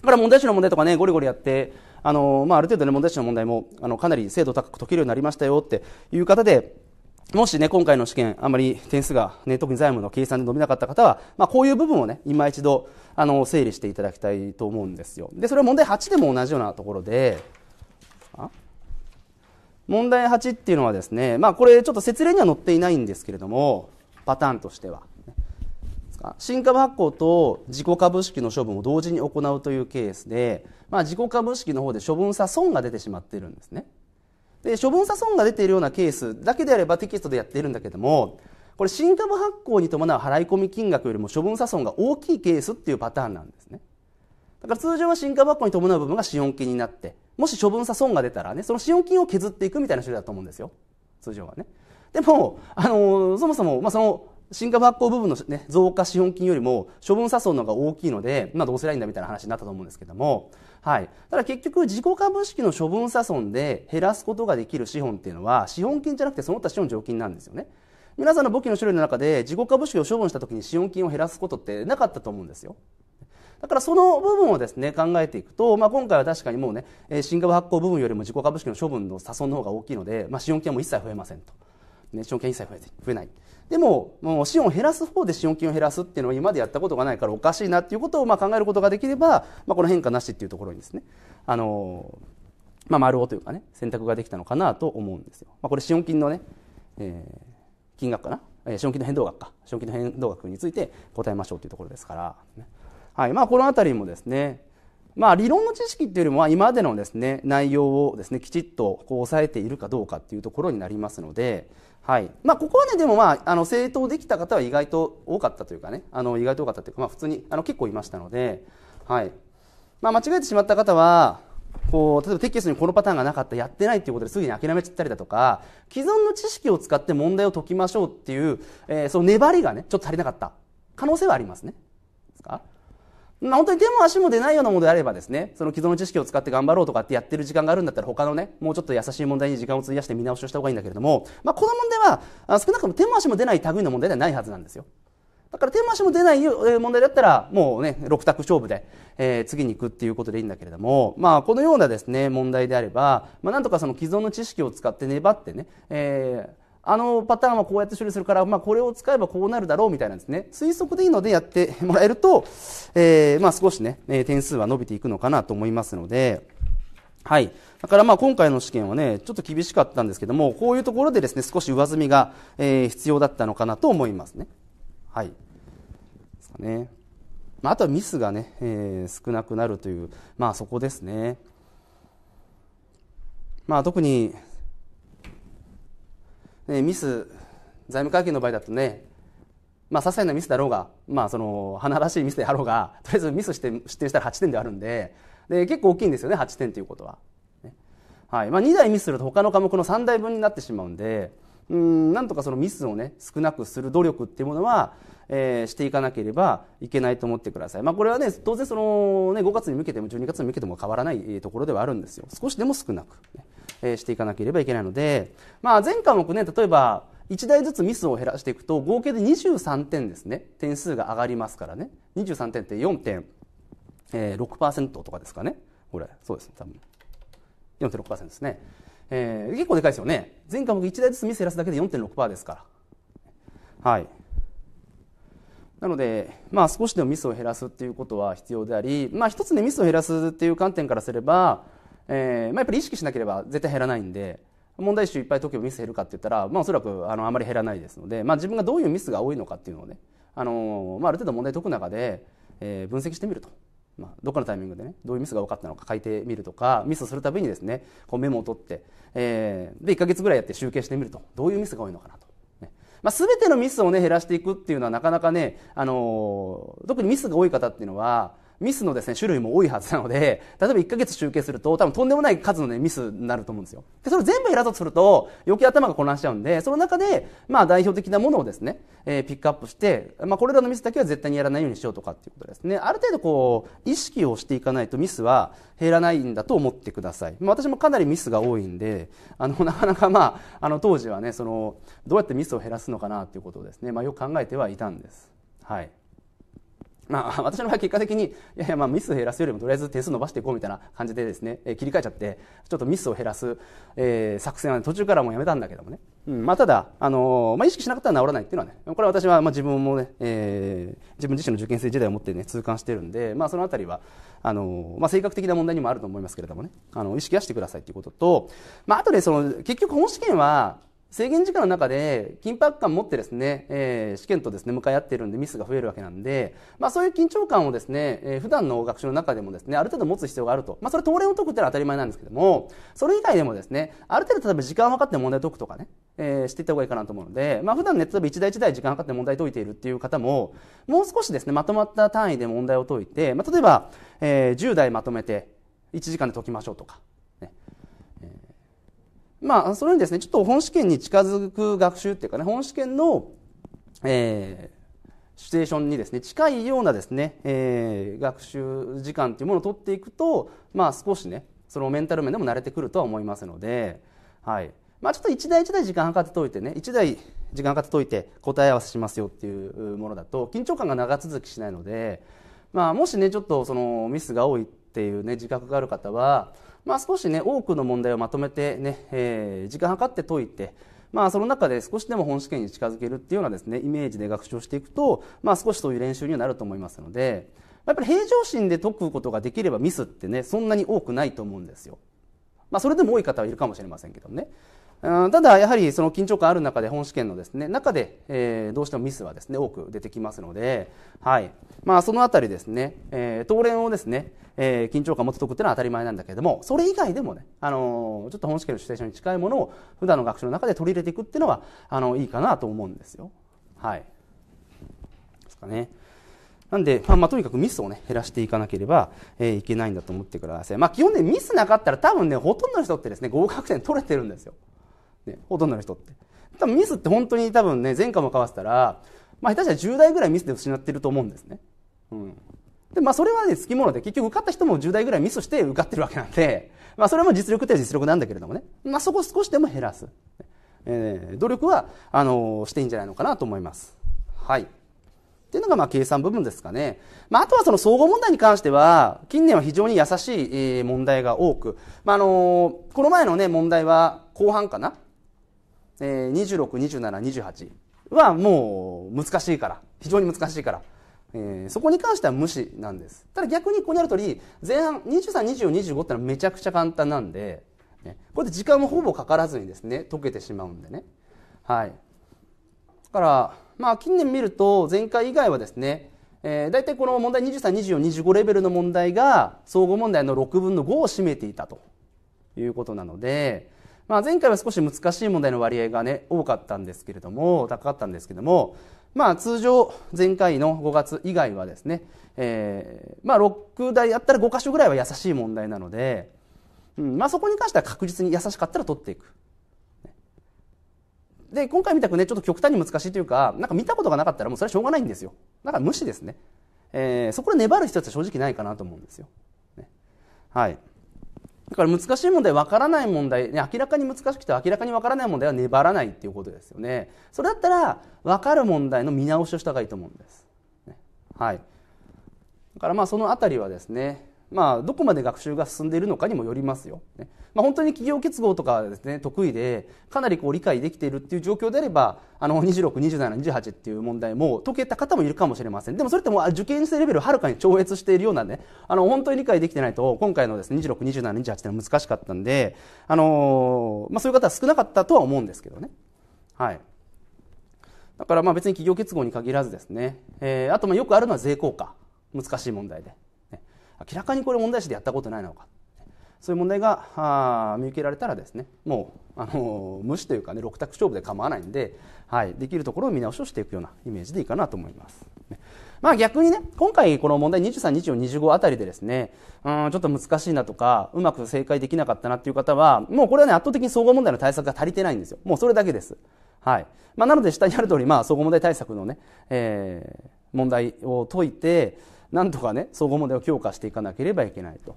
だから問題集の問題とかねゴリゴリやってあの、まあ、ある程度ね問題集の問題もあのかなり精度高く解けるようになりましたよっていう方でもしね、今回の試験、あまり点数が、ね、特に財務の計算で伸びなかった方は、まあ、こういう部分をね、今一度、あの、整理していただきたいと思うんですよ。で、それは問題8でも同じようなところで、問題8っていうのはですね、まあ、これちょっと説明には載っていないんですけれども、パターンとしては。新株発行と自己株式の処分を同時に行うというケースで、まあ、自己株式の方で処分差損が出てしまっているんですね。で処分差損が出ているようなケースだけであればテキストでやっているんだけどもこれ新株発行に伴う払い込み金額よりも処分差損が大きいケースっていうパターンなんですねだから通常は新株発行に伴う部分が資本金になってもし処分差損が出たらねその資本金を削っていくみたいな種類だと思うんですよ通常はねでも、あのー、そもそも、まあ、その新株発行部分の、ね、増加資本金よりも処分差損の方が大きいので、まあ、どうせないんだみたいな話になったと思うんですけどもはい。ただ結局、自己株式の処分差損で減らすことができる資本っていうのは、資本金じゃなくてその他資本常金なんですよね。皆さんの簿記の種類の中で自己株式を処分した時に資本金を減らすことってなかったと思うんですよ。だからその部分をですね、考えていくと、まあ、今回は確かにもうね、新株発行部分よりも自己株式の処分の差損の方が大きいので、まあ、資本金はもう一切増えませんと。ね、資本金一切増えない。でも、もう資本を減らす方で資本金を減らすっていうのは今までやったことがないからおかしいなっていうことをまあ考えることができれば、まあ、この変化なしっていうところにですね、あのまあ、丸尾というかね、選択ができたのかなと思うんですよ。まあ、これ資本金のね、えー、金額かな、えー、資本金の変動額か、資本金の変動額について答えましょうというところですから、はい、まあ、この辺りもですね、まあ、理論の知識っていうよりも今までのですね内容をですねきちっとこう抑えているかどうかっていうところになりますので、はいまあ、ここはね、でも、まあ、あの正当できた方は意外と多かったというかね、あの意外と多かったというか、まあ、普通にあの結構いましたので、はいまあ、間違えてしまった方は、こう例えばテキストにこのパターンがなかったやってないということですぐに諦めちゃったりだとか既存の知識を使って問題を解きましょうっていう、えー、その粘りがねちょっと足りなかった可能性はありますね。ですかまあ、本当に手も足も出ないようなものであればですね、その既存の知識を使って頑張ろうとかってやってる時間があるんだったら他のね、もうちょっと優しい問題に時間を費やして見直しをした方がいいんだけれども、まあ、この問題は少なくとも手も足も出ない類の問題ではないはずなんですよ。だから手も足も出ない問題だったら、もうね、6択勝負で、えー、次に行くっていうことでいいんだけれども、まあ、このようなですね、問題であれば、まあ、なんとかその既存の知識を使って粘ってね、えあのパターンはこうやって処理するから、まあ、これを使えばこうなるだろうみたいなんですね。推測でいいのでやってもらえると、えー、まあ少しね、点数は伸びていくのかなと思いますので、はい。だからまあ今回の試験はね、ちょっと厳しかったんですけども、こういうところでですね、少し上積みが、えー、必要だったのかなと思いますね。はい。ですかね。まあ、あとはミスがね、えー、少なくなるという、まあそこですね。まあ特にね、ミス財務会計の場合だとねまあ、些細なミスだろうが、まあ、その、華らしいミスであろうが、とりあえずミスして失点したら8点であるんで、で、結構大きいんですよね、8点ということは。ね、はい。まあ、2台ミスすると他の科目の3台分になってしまうんで、うん、なんとかそのミスをね、少なくする努力っていうものは、えー、していかなければいけないと思ってください。まあ、これはね、当然その、ね、5月に向けても12月に向けても変わらないところではあるんですよ。少しでも少なく、ね。えー、していかなければいけないので、まあ、全科目ね例えば1台ずつミスを減らしていくと合計で23点ですね点数が上がりますからね23点って4.6%とかですかねこれそうですね多分4.6%ですね、えー、結構でかいですよね全科目1台ずつミス減らすだけで4.6%ですからはいなので、まあ、少しでもミスを減らすっていうことは必要であり、まあ、一つねミスを減らすっていう観点からすればえー、まあ、やっぱり意識しなければ絶対減らないんで、問題集いっぱい解けばミス減るかって言ったら、まあ、おそらくあのあまり減らないですので、まあ、自分がどういうミスが多いのかっていうのをね、あのまあ、ある程度問題解く中で、えー、分析してみると。まあ、どっかのタイミングでね、どういうミスが多かったのか書いてみるとか、ミスするたびにですね、こうメモを取って、えで、1か月ぐらいやって集計してみると、どういうミスが多いのかなと。ね、まあ、全てのミスをね、減らしていくっていうのはなかなかね、あの特にミスが多い方っていうのは、ミスのですね、種類も多いはずなので、例えば1ヶ月集計すると、多分とんでもない数のね、ミスになると思うんですよ。で、それ全部減らそうとすると、余計頭が混乱しちゃうんで、その中で、まあ代表的なものをですね、えー、ピックアップして、まあこれらのミスだけは絶対にやらないようにしようとかっていうことですね。ある程度こう、意識をしていかないとミスは減らないんだと思ってください。まあ私もかなりミスが多いんで、あの、なかなかまあ、あの当時はね、その、どうやってミスを減らすのかなっていうことをですね、まあよく考えてはいたんです。はい。まあ、私の場合結果的に、いやいや、まあミスを減らすよりもとりあえず点数伸ばしていこうみたいな感じでですね、えー、切り替えちゃって、ちょっとミスを減らす、えー、作戦は、ね、途中からもうやめたんだけどもね。うん、まあただ、あのー、まあ意識しなかったら治らないっていうのはね、これは私はまあ自分もね、えー、自分自身の受験生時代を持ってね、痛感してるんで、まあそのあたりは、あのー、まあ性格的な問題にもあると思いますけれどもね、あの、意識はしてくださいっていうことと、まああとでその、結局本試験は、制限時間の中で緊迫感持ってですね、えー、試験とですね、向かい合っているんでミスが増えるわけなんで、まあそういう緊張感をですね、えー、普段の学習の中でもですね、ある程度持つ必要があると。まあそれ当連を解くってのは当たり前なんですけども、それ以外でもですね、ある程度例えば時間を計って問題を解くとかね、えー、していった方がいいかなと思うので、まあ普段ね、例えば一台一台時間を計って問題を解いているっていう方も、もう少しですね、まとまった単位で問題を解いて、まあ例えば、えー、10台まとめて1時間で解きましょうとか、まあ、それにですね、ちょっと本試験に近づく学習っていうかね、本試験の、えー、シチュエーションにですね、近いようなですね、えー、学習時間っていうものを取っていくと、まあ少しね、そのメンタル面でも慣れてくるとは思いますので、はい。まあちょっと一台一台時間かって解いてね、一台時間かって解いて答え合わせしますよっていうものだと、緊張感が長続きしないので、まあもしね、ちょっとそのミスが多いっていうね、自覚がある方は、まあ、少しね、多くの問題をまとめてね、えー、時間計って解いて、まあ、その中で少しでも本試験に近づけるっていうようなですね、イメージで学習していくと、まあ、少しそういう練習にはなると思いますので、やっぱり平常心で解くことができればミスってね、そんなに多くないと思うんですよ。まあ、それでも多い方はいるかもしれませんけどね。ただ、やはりその緊張感ある中で、本試験のですね、中で、えどうしてもミスはですね、多く出てきますので、はい。まあ、そのあたりですね、え当連をですね、え緊張感を持つとくっていうのは当たり前なんだけれども、それ以外でもね、あのちょっと本試験のシチュエーションに近いものを、普段の学習の中で取り入れていくっていうのは、あの、いいかなと思うんですよ。はい。ですかね。なんで、まあ、まあ、とにかくミスをね、減らしていかなければ、えー、いけないんだと思ってください。まあ、基本ね、ミスなかったら多分ね、ほとんどの人ってですね、合格点取れてるんですよ。ね、ほとんどの人って。多分ミスって本当に多分ね、前科もかわせたら、まあ下手したら10代ぐらいミスで失ってると思うんですね。うん。で、まあそれはね、付き物で、結局受かった人も10代ぐらいミスして受かってるわけなんで、まあそれも実力って実力なんだけれどもね。まあそこ少しでも減らす。えー、努力は、あのー、していいんじゃないのかなと思います。はい。っていうのがまあ計算部分ですかね。まあ、あとはその総合問題に関しては、近年は非常に優しい問題が多く、まあ、あの、この前のね、問題は後半かなえー、26、27、28はもう難しいから、非常に難しいから、えー、そこに関しては無視なんです。ただ逆にここにある通り、前半23、24、25ってのはめちゃくちゃ簡単なんで、ね、これで時間もほぼかからずにですね、解けてしまうんでね。はい。だから、まあ近年見ると前回以外はですね、えー、大体この問題23、24、25レベルの問題が総合問題の6分の5を占めていたということなので、まあ、前回は少し難しい問題の割合がね、多かったんですけれども、高かったんですけども、まあ、通常、前回の5月以外はですね、えー、まあ、6台あったら5箇所ぐらいは優しい問題なので、うん、まあ、そこに関しては確実に優しかったら取っていく。で、今回見たくね、ちょっと極端に難しいというか、なんか見たことがなかったらもうそれはしょうがないんですよ。だから無視ですね。えー、そこで粘る必要は正直ないかなと思うんですよ。ね、はい。だから難しい問題、わからない問題、ね、明らかに難しくて明らかにわからない問題は粘らないっていうことですよね。それだったら、わかる問題の見直しをした方がいいと思うんです。ね、はい。だからまあそのあたりはですね、まあ、どこまで学習が進んでいるのかにもよりますよ、ねまあ、本当に企業結合とかですね得意でかなりこう理解できているっていう状況であればあの262728っていう問題も解けた方もいるかもしれませんでもそれってもう受験生レベルをはるかに超越しているようなねあの本当に理解できてないと今回のですね262728ってのは難しかったんで、あのー、まあ、そういう方は少なかったとは思うんですけどね。はいだからまあ別に企業結合に限らずですね、えー、あとまあよくあるのは税効果難しい問題で明らかにこれ問題視でやったことないのかそういう問題が見受けられたらですねもうあの無視というかね6択勝負で構わないんで、はい、できるところを見直しをしていくようなイメージでいいかなと思います。まあ逆にね、今回この問題23、24、25あたりでですね、うん、ちょっと難しいなとか、うまく正解できなかったなっていう方は、もうこれはね、圧倒的に総合問題の対策が足りてないんですよ。もうそれだけです。はい。まあなので下にある通り、まあ総合問題対策のね、えー、問題を解いて、なんとかね、総合問題を強化していかなければいけないと。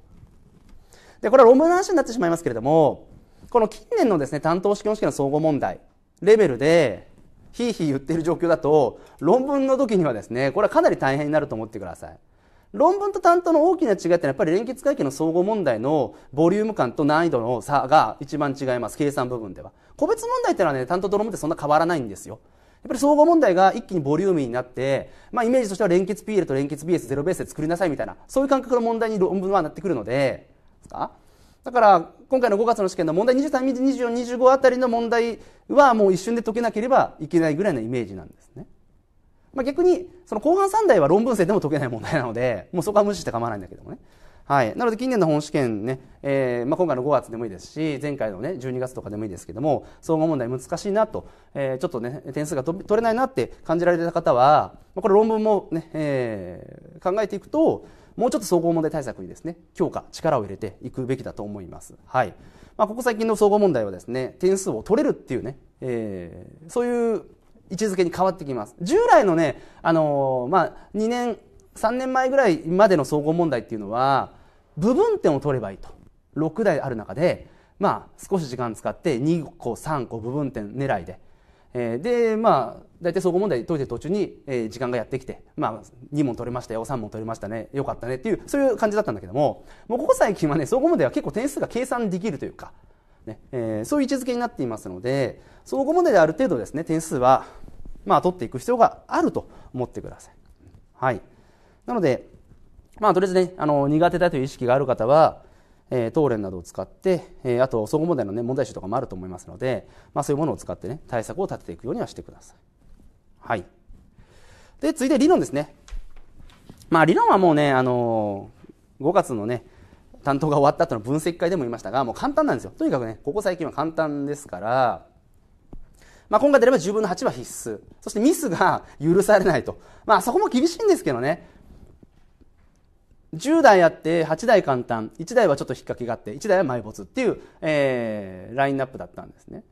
で、これは論文の話になってしまいますけれども、この近年のですね、担当試験試験の総合問題、レベルで、ひいひい言っている状況だと、論文の時にはですね、これはかなり大変になると思ってください。論文と担当の大きな違いってのはやっぱり連結会計の総合問題のボリューム感と難易度の差が一番違います。計算部分では。個別問題ってのはね、担当と論文ってそんな変わらないんですよ。やっぱり総合問題が一気にボリューミーになって、まあ、イメージとしては連結 PL と連結 BS、ゼロベースで作りなさいみたいな、そういう感覚の問題に論文はなってくるので、ですかだから、今回の5月の試験の問題23、24、25あたりの問題はもう一瞬で解けなければいけないぐらいのイメージなんですね。まあ、逆に、その後半3題は論文生でも解けない問題なので、もうそこは無視して構わないんだけどもね。はい、なので近年の本試験ね、えーまあ、今回の5月でもいいですし前回のね12月とかでもいいですけども総合問題難しいなと、えー、ちょっとね点数が取れないなって感じられた方は、まあ、これ論文もね、えー、考えていくともうちょっと総合問題対策にですね強化力を入れていくべきだと思います。はいまあ、ここ最近の総合問題はですね点数を取れるっていうね、えー、そういう位置づけに変わってきます。従来のね、あのー、まあ、2年3年前ぐらいまでの総合問題っていうのは部分点を取ればいいと6台ある中で、まあ、少し時間使って2個3個部分点狙いで、えー、でまあ大体総合問題解いてる途中に、えー、時間がやってきて、まあ、2問取れましたよ3問取れましたねよかったねっていうそういう感じだったんだけどももうここ最近はね総合問題は結構点数が計算できるというか、ねえー、そういう位置づけになっていますので総合問題である程度ですね点数は、まあ、取っていく必要があると思ってください。はい、なのでまあ、とりあえずね、あの、苦手だという意識がある方は、えー、トーレンなどを使って、えー、あと、総合問題のね、問題集とかもあると思いますので、まあ、そういうものを使ってね、対策を立てていくようにはしてください。はい。で、次いで理論ですね。まあ、理論はもうね、あのー、5月のね、担当が終わった後の分析会でも言いましたが、もう簡単なんですよ。とにかくね、ここ最近は簡単ですから、まあ、今回であれば10分の8は必須。そしてミスが許されないと。まあ、そこも厳しいんですけどね。10台あって8台簡単1台はちょっと引っ掛けがあって1台は埋没っていう、えー、ラインナップだったんですね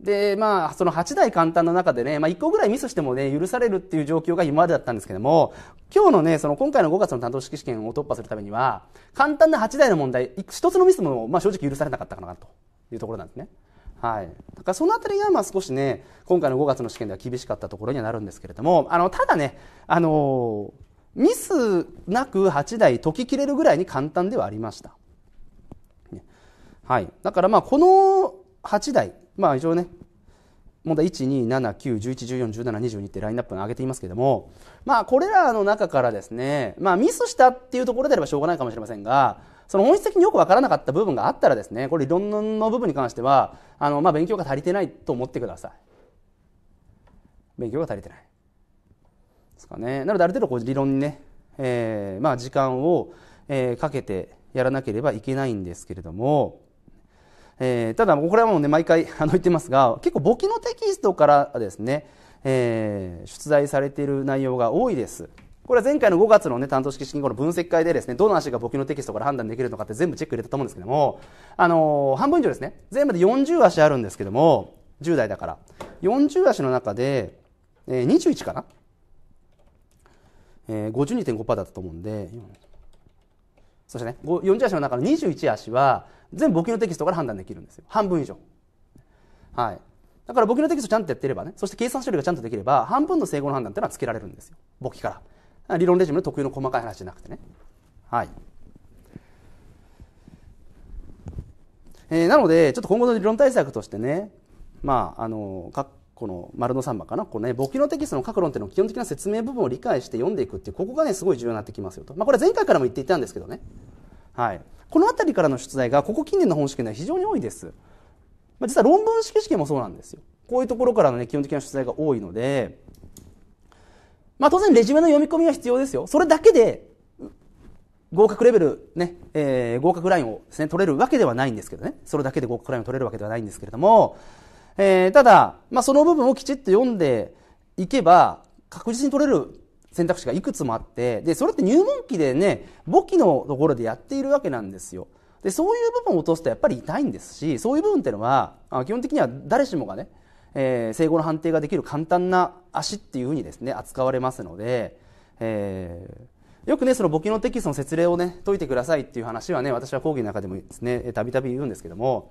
でまあその8台簡単の中でね、まあ、1個ぐらいミスしてもね許されるっていう状況が今までだったんですけども今日のねその今回の5月の担当式試験を突破するためには簡単な8台の問題1つのミスも、まあ、正直許されなかったかなというところなんですねはい、だからそのあたりがまあ少しね今回の5月の試験では厳しかったところにはなるんですけれどもあのただね、あのミスなく8台解ききれるぐらいに簡単ではありました。はい。だからまあこの8台、まあ一応ね、問題1、2、7、9、11、14、17、22ってラインナップを上げていますけども、まあこれらの中からですね、まあミスしたっていうところであればしょうがないかもしれませんが、その本質的によくわからなかった部分があったらですね、これ理論の部分に関しては、あの、まあ勉強が足りてないと思ってください。勉強が足りてない。ですかね。なのである程度こう理論にね、えー、まあ時間を、えー、かけてやらなければいけないんですけれども、えー、ただこれはもうね、毎回あの言ってますが、結構簿記のテキストからですね、えー、出題されている内容が多いです。これは前回の5月の、ね、担当式資金後の分析会でですね、どの足が簿記のテキストから判断できるのかって全部チェック入れたと思うんですけども、あのー、半分以上ですね、全部で40足あるんですけども、10代だから。40足の中で、えー、21かなえ52.5%だったと思うんでそしてね40足の中の21足は全部簿記のテキストから判断できるんですよ半分以上はいだから簿記のテキストちゃんとやってればねそして計算処理がちゃんとできれば半分の整合の判断っていうのはつけられるんですよ簿記から理論レジュメの特有の細かい話じゃなくてねはいえー、なので、ちょっと今後の理論対策としてね、まあ、あのこの丸の三番かな、このね、簿記のテキストの各論っていうのを基本的な説明部分を理解して読んでいくっていう、ここがね、すごい重要になってきますよと。まあ、これ前回からも言っていたんですけどね。はい。この辺りからの出題が、ここ近年の本試験では非常に多いです。まあ、実は論文式試験もそうなんですよ。こういうところからのね、基本的な出題が多いので、まあ、当然レジュメの読み込みは必要ですよ。それだけで、合格レベルね、えー、合格ラインをですね、取れるわけではないんですけどね。それだけで合格ラインを取れるわけではないんですけれども、えー、ただ、まあ、その部分をきちっと読んでいけば、確実に取れる選択肢がいくつもあって、で、それって入門期でね、簿記のところでやっているわけなんですよ。で、そういう部分を落とすとやっぱり痛いんですし、そういう部分っていうのは、あ基本的には誰しもがね、えー、生後の判定ができる簡単な足っていうふうにですね、扱われますので、えー、よくね、その簿記のテキストの説明をね、解いてくださいっていう話はね、私は講義の中でもですね、たびたび言うんですけども、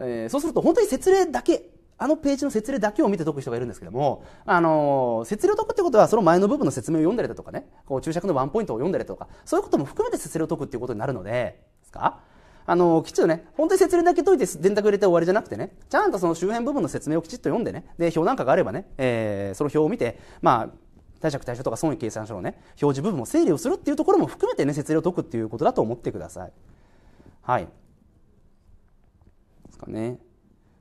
えー、そうすると本当に説明だけあのページの説明だけを見て解く人がいるんですけども、あのー、説明を解くってことは、その前の部分の説明を読んだりだとかね、こう注釈のワンポイントを読んだりだとか、そういうことも含めて説明を解くっていうことになるので、ですかあのー、きちんとね、本当に説明だけ解いて電卓入れて終わりじゃなくてね、ちゃんとその周辺部分の説明をきちっと読んでね、で、表なんかがあればね、えー、その表を見て、まあ、貸借対象とか損益計算書のね、表示部分を整理をするっていうところも含めてね、説明を解くっていうことだと思ってください。はい。かね。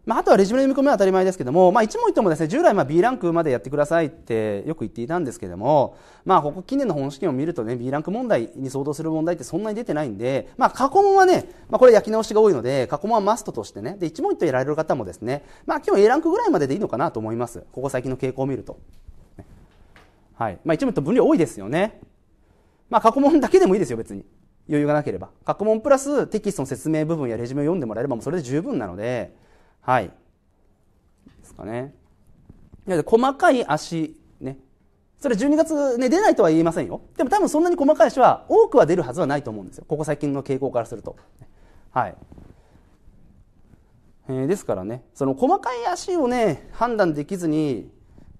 まあ、あとはレジュメの読み込みは当たり前ですけども、まあ、一問一答もですね、従来まあ B ランクまでやってくださいってよく言っていたんですけども、まあ、ここ近年の本試験を見るとね、B ランク問題に相当する問題ってそんなに出てないんで、まあ、過去問はね、まあ、これ焼き直しが多いので、過去問はマストとしてね、で、一問一答やられる方もですね、まあ、今日 A ランクぐらいまででいいのかなと思います。ここ最近の傾向を見ると。はい。まあ、一問一答分量多いですよね。まあ、過去問だけでもいいですよ、別に。余裕がなければ。過去問プラステキストの説明部分やレジュメを読んでもらえればもうそれで十分なので、はい。ですかね。細かい足、ね。それ12月ね、出ないとは言いませんよ。でも多分そんなに細かい足は、多くは出るはずはないと思うんですよ。ここ最近の傾向からすると。はい。えー、ですからね、その細かい足をね、判断できずに、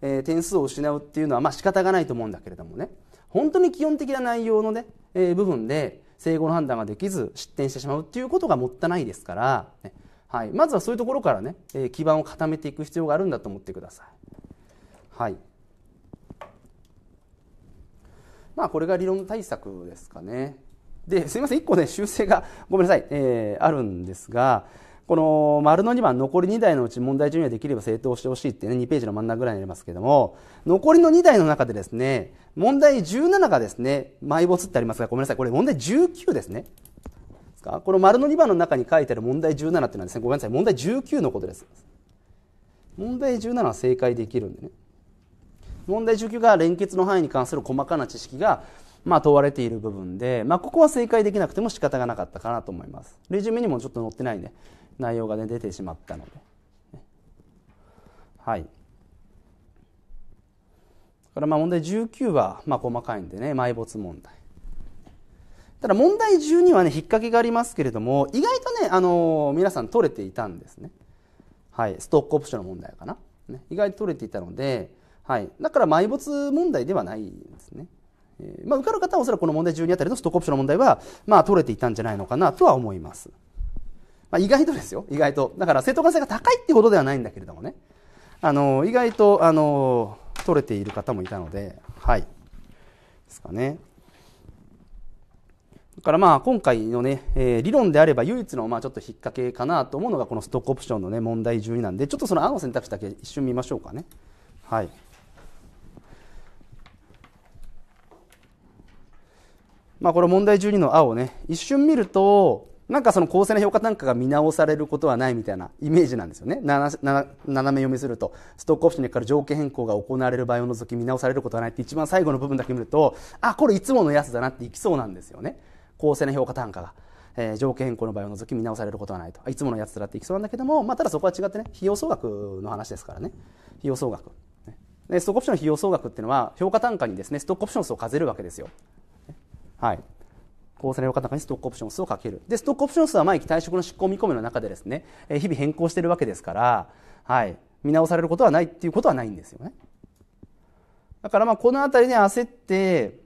えー、点数を失うっていうのは、まあ仕方がないと思うんだけれどもね。本当に基本的な内容のね、えー、部分で、整合の判断ができず失点してしまうということがもったいないですから、ねはい、まずはそういうところからね、えー、基盤を固めていく必要があるんだと思ってください。はいまあ、これが理論対策ですかね。ですみません1個ね修正がごめんなさい、えー、あるんですがこの丸の2番残り2台のうち問題順位ができれば正答してほしいってね2ページの真ん中ぐらいにありますけども残りの2台の中でですね問題17がですね、埋没ってありますが、ごめんなさい、これ問題19ですね。この丸の2番の中に書いてある問題17っていうのはですね、ごめんなさい、問題19のことです。問題17は正解できるんでね。問題19が連結の範囲に関する細かな知識が、まあ、問われている部分で、まあ、ここは正解できなくても仕方がなかったかなと思います。レジュメにもちょっと載ってないね、内容がね、出てしまったので。はい。からまあ問題19はまあ細かいんでね埋没問題ただ問題12はね引っ掛けがありますけれども意外とね、あの皆さん取れていたんですねはいストックオプションの問題かな、ね、意外と取れていたので、はい、だから埋没問題ではないんですね、えまあ、受かる方はおそらくこの問題12あたりのストックオプションの問題は、まあ、取れていたんじゃないのかなとは思います、まあ、意外とですよ意外とだから正当化性が高いってことではないんだけれどもねあの意外と、あの取れている方もいたので、はい。ですかね。だからまあ今回のね、えー、理論であれば唯一のまあちょっと引っ掛けかなと思うのがこのストックオプションのね問題12なんでちょっとその「青の選択肢だけ一瞬見ましょうかね。はい、まあ、これ問題12の「青をね一瞬見るとなんかその公正な評価単価が見直されることはないみたいなイメージなんですよね。斜め読みすると、ストックオプションにかかる条件変更が行われる場合を除き見直されることはないって一番最後の部分だけ見ると、あ、これいつものやつだなっていきそうなんですよね。公正な評価単価が。えー、条件変更の場合を除き見直されることはないと。いつものやつだっていきそうなんだけども、まあ、ただそこは違ってね、費用総額の話ですからね。費用総額。でストックオプションの費用総額っていうのは、評価単価にですね、ストックオプション数を課せるわけですよ。はい。こうされる方にストックオプション数をかける。で、ストックオプション数は毎期退職の執行見込みの中でですね、日々変更しているわけですから、はい、見直されることはないっていうことはないんですよね。だからまあこの辺りで焦って、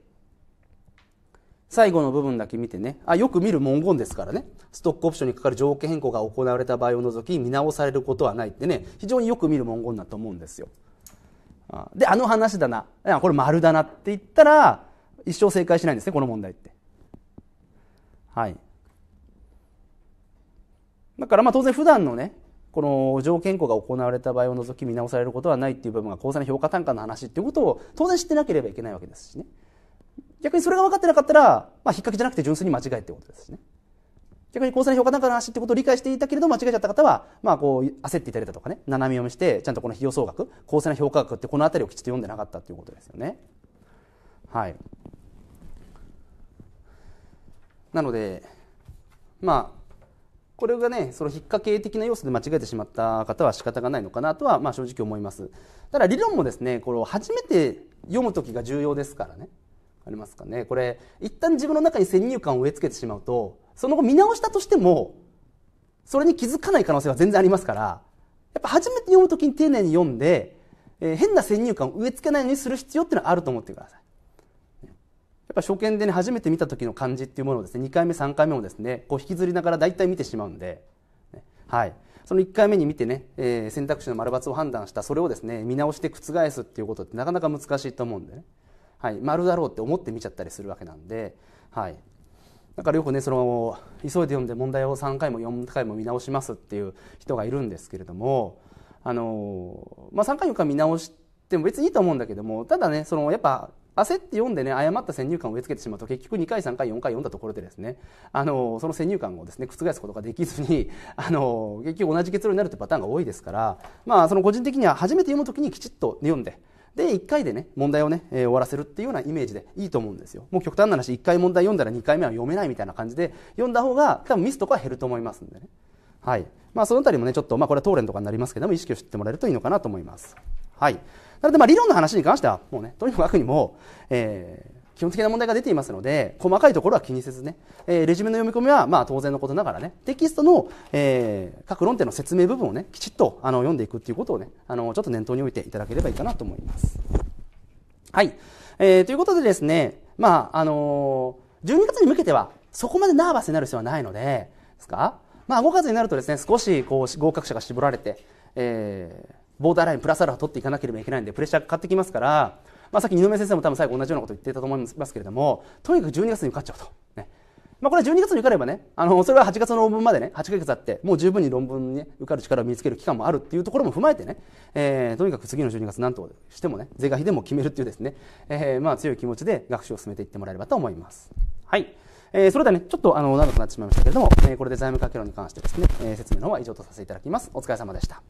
最後の部分だけ見てね、あ、よく見る文言ですからね、ストックオプションにかかる条件変更が行われた場合を除き、見直されることはないってね、非常によく見る文言だと思うんですよ。で、あの話だな、これ丸だなって言ったら、一生正解しないんですね、この問題って。はい。だからまあ当然普段のね、この条件庫が行われた場合を除き見直されることはないっていう部分が交際の評価単価の話っていうことを当然知ってなければいけないわけですしね。逆にそれが分かってなかったら、まあ、引っ掛けじゃなくて純粋に間違えってことですしね。逆に交際の評価単価の話ってことを理解していたけれど間違えちゃった方は、まあ、こう焦っていたりだとかね斜め読みしてちゃんとこの費用総額公正な評価額ってこの辺りをきちっと読んでなかったということですよね。はいなのでまあこれがねその引っ掛け的な要素で間違えてしまった方は仕方がないのかなとはまあ正直思いますただ理論もですねこれを初めて読む時が重要ですからねありますかねこれ一旦自分の中に先入観を植え付けてしまうとその後見直したとしてもそれに気づかない可能性は全然ありますからやっぱ初めて読む時に丁寧に読んで、えー、変な先入観を植え付けないようにする必要っていうのはあると思ってくださいぱ初見でね初めて見た時の感じっていうものをですね2回目3回目もですねこう引きずりながら大体見てしまうんで、はい、その1回目に見てね、えー、選択肢の丸抜を判断したそれをですね見直して覆すっていうことってなかなか難しいと思うんでね、はい、丸だろうって思って見ちゃったりするわけなんで、はい、だからよくねその急いで読んで問題を3回も4回も見直しますっていう人がいるんですけれども、あのまあ、3回4回見直しても別にいいと思うんだけどもただねそのやっぱ焦って読んでね誤った先入観を植え付けてしまうと結局2回3回4回読んだところでですねあのその先入観をですね覆すことができずに あの結局同じ結論になるというパターンが多いですからまあその個人的には初めて読む時にきちっと読んで。で1回でね問題をね、えー、終わらせるっていうようなイメージでいいと思うんですよもう極端な話1回問題読んだら2回目は読めないみたいな感じで読んだ方が多分ミスとかは減ると思いますんでねはいまあその辺りもねちょっとまあこれは答練とかになりますけども意識を知ってもらえるといいのかなと思いますはいなので、まあ、理論の話に関しては、もうね、とにかくにも、えー、基本的な問題が出ていますので、細かいところは気にせずね、えー、レジュメの読み込みは、まあ、当然のことながらね、テキストの、えー、各論点の説明部分をね、きちっと、あの、読んでいくっていうことをね、あの、ちょっと念頭に置いていただければいいかなと思います。はい。えー、ということでですね、まあ、あのー、12月に向けては、そこまでナーバスになる必要はないので、ですかまあ、5月になるとですね、少し、こう、合格者が絞られて、えー、ボーダーラインプラスアルファ取っていかなければいけないんでプレッシャーかかってきますから、まあ、さっき二宮先生も多分最後同じようなこと言ってたと思いますけれどもとにかく12月に受かっちゃうと。ねまあ、これは12月に受かればねあのそれは8月の論文までね8ヶ月あってもう十分に論文に、ね、受かる力を見つける期間もあるっていうところも踏まえてね、えー、とにかく次の12月なんとしてもね是が非でも決めるっていうですね、えー、まあ強い気持ちで学習を進めていってもらえればと思います。はいえー、それではね、ちょっとあの長くなってしまいましたけれども、えー、これで財務課経路に関してですね、えー、説明の方は以上とさせていただきます。お疲れ様でした。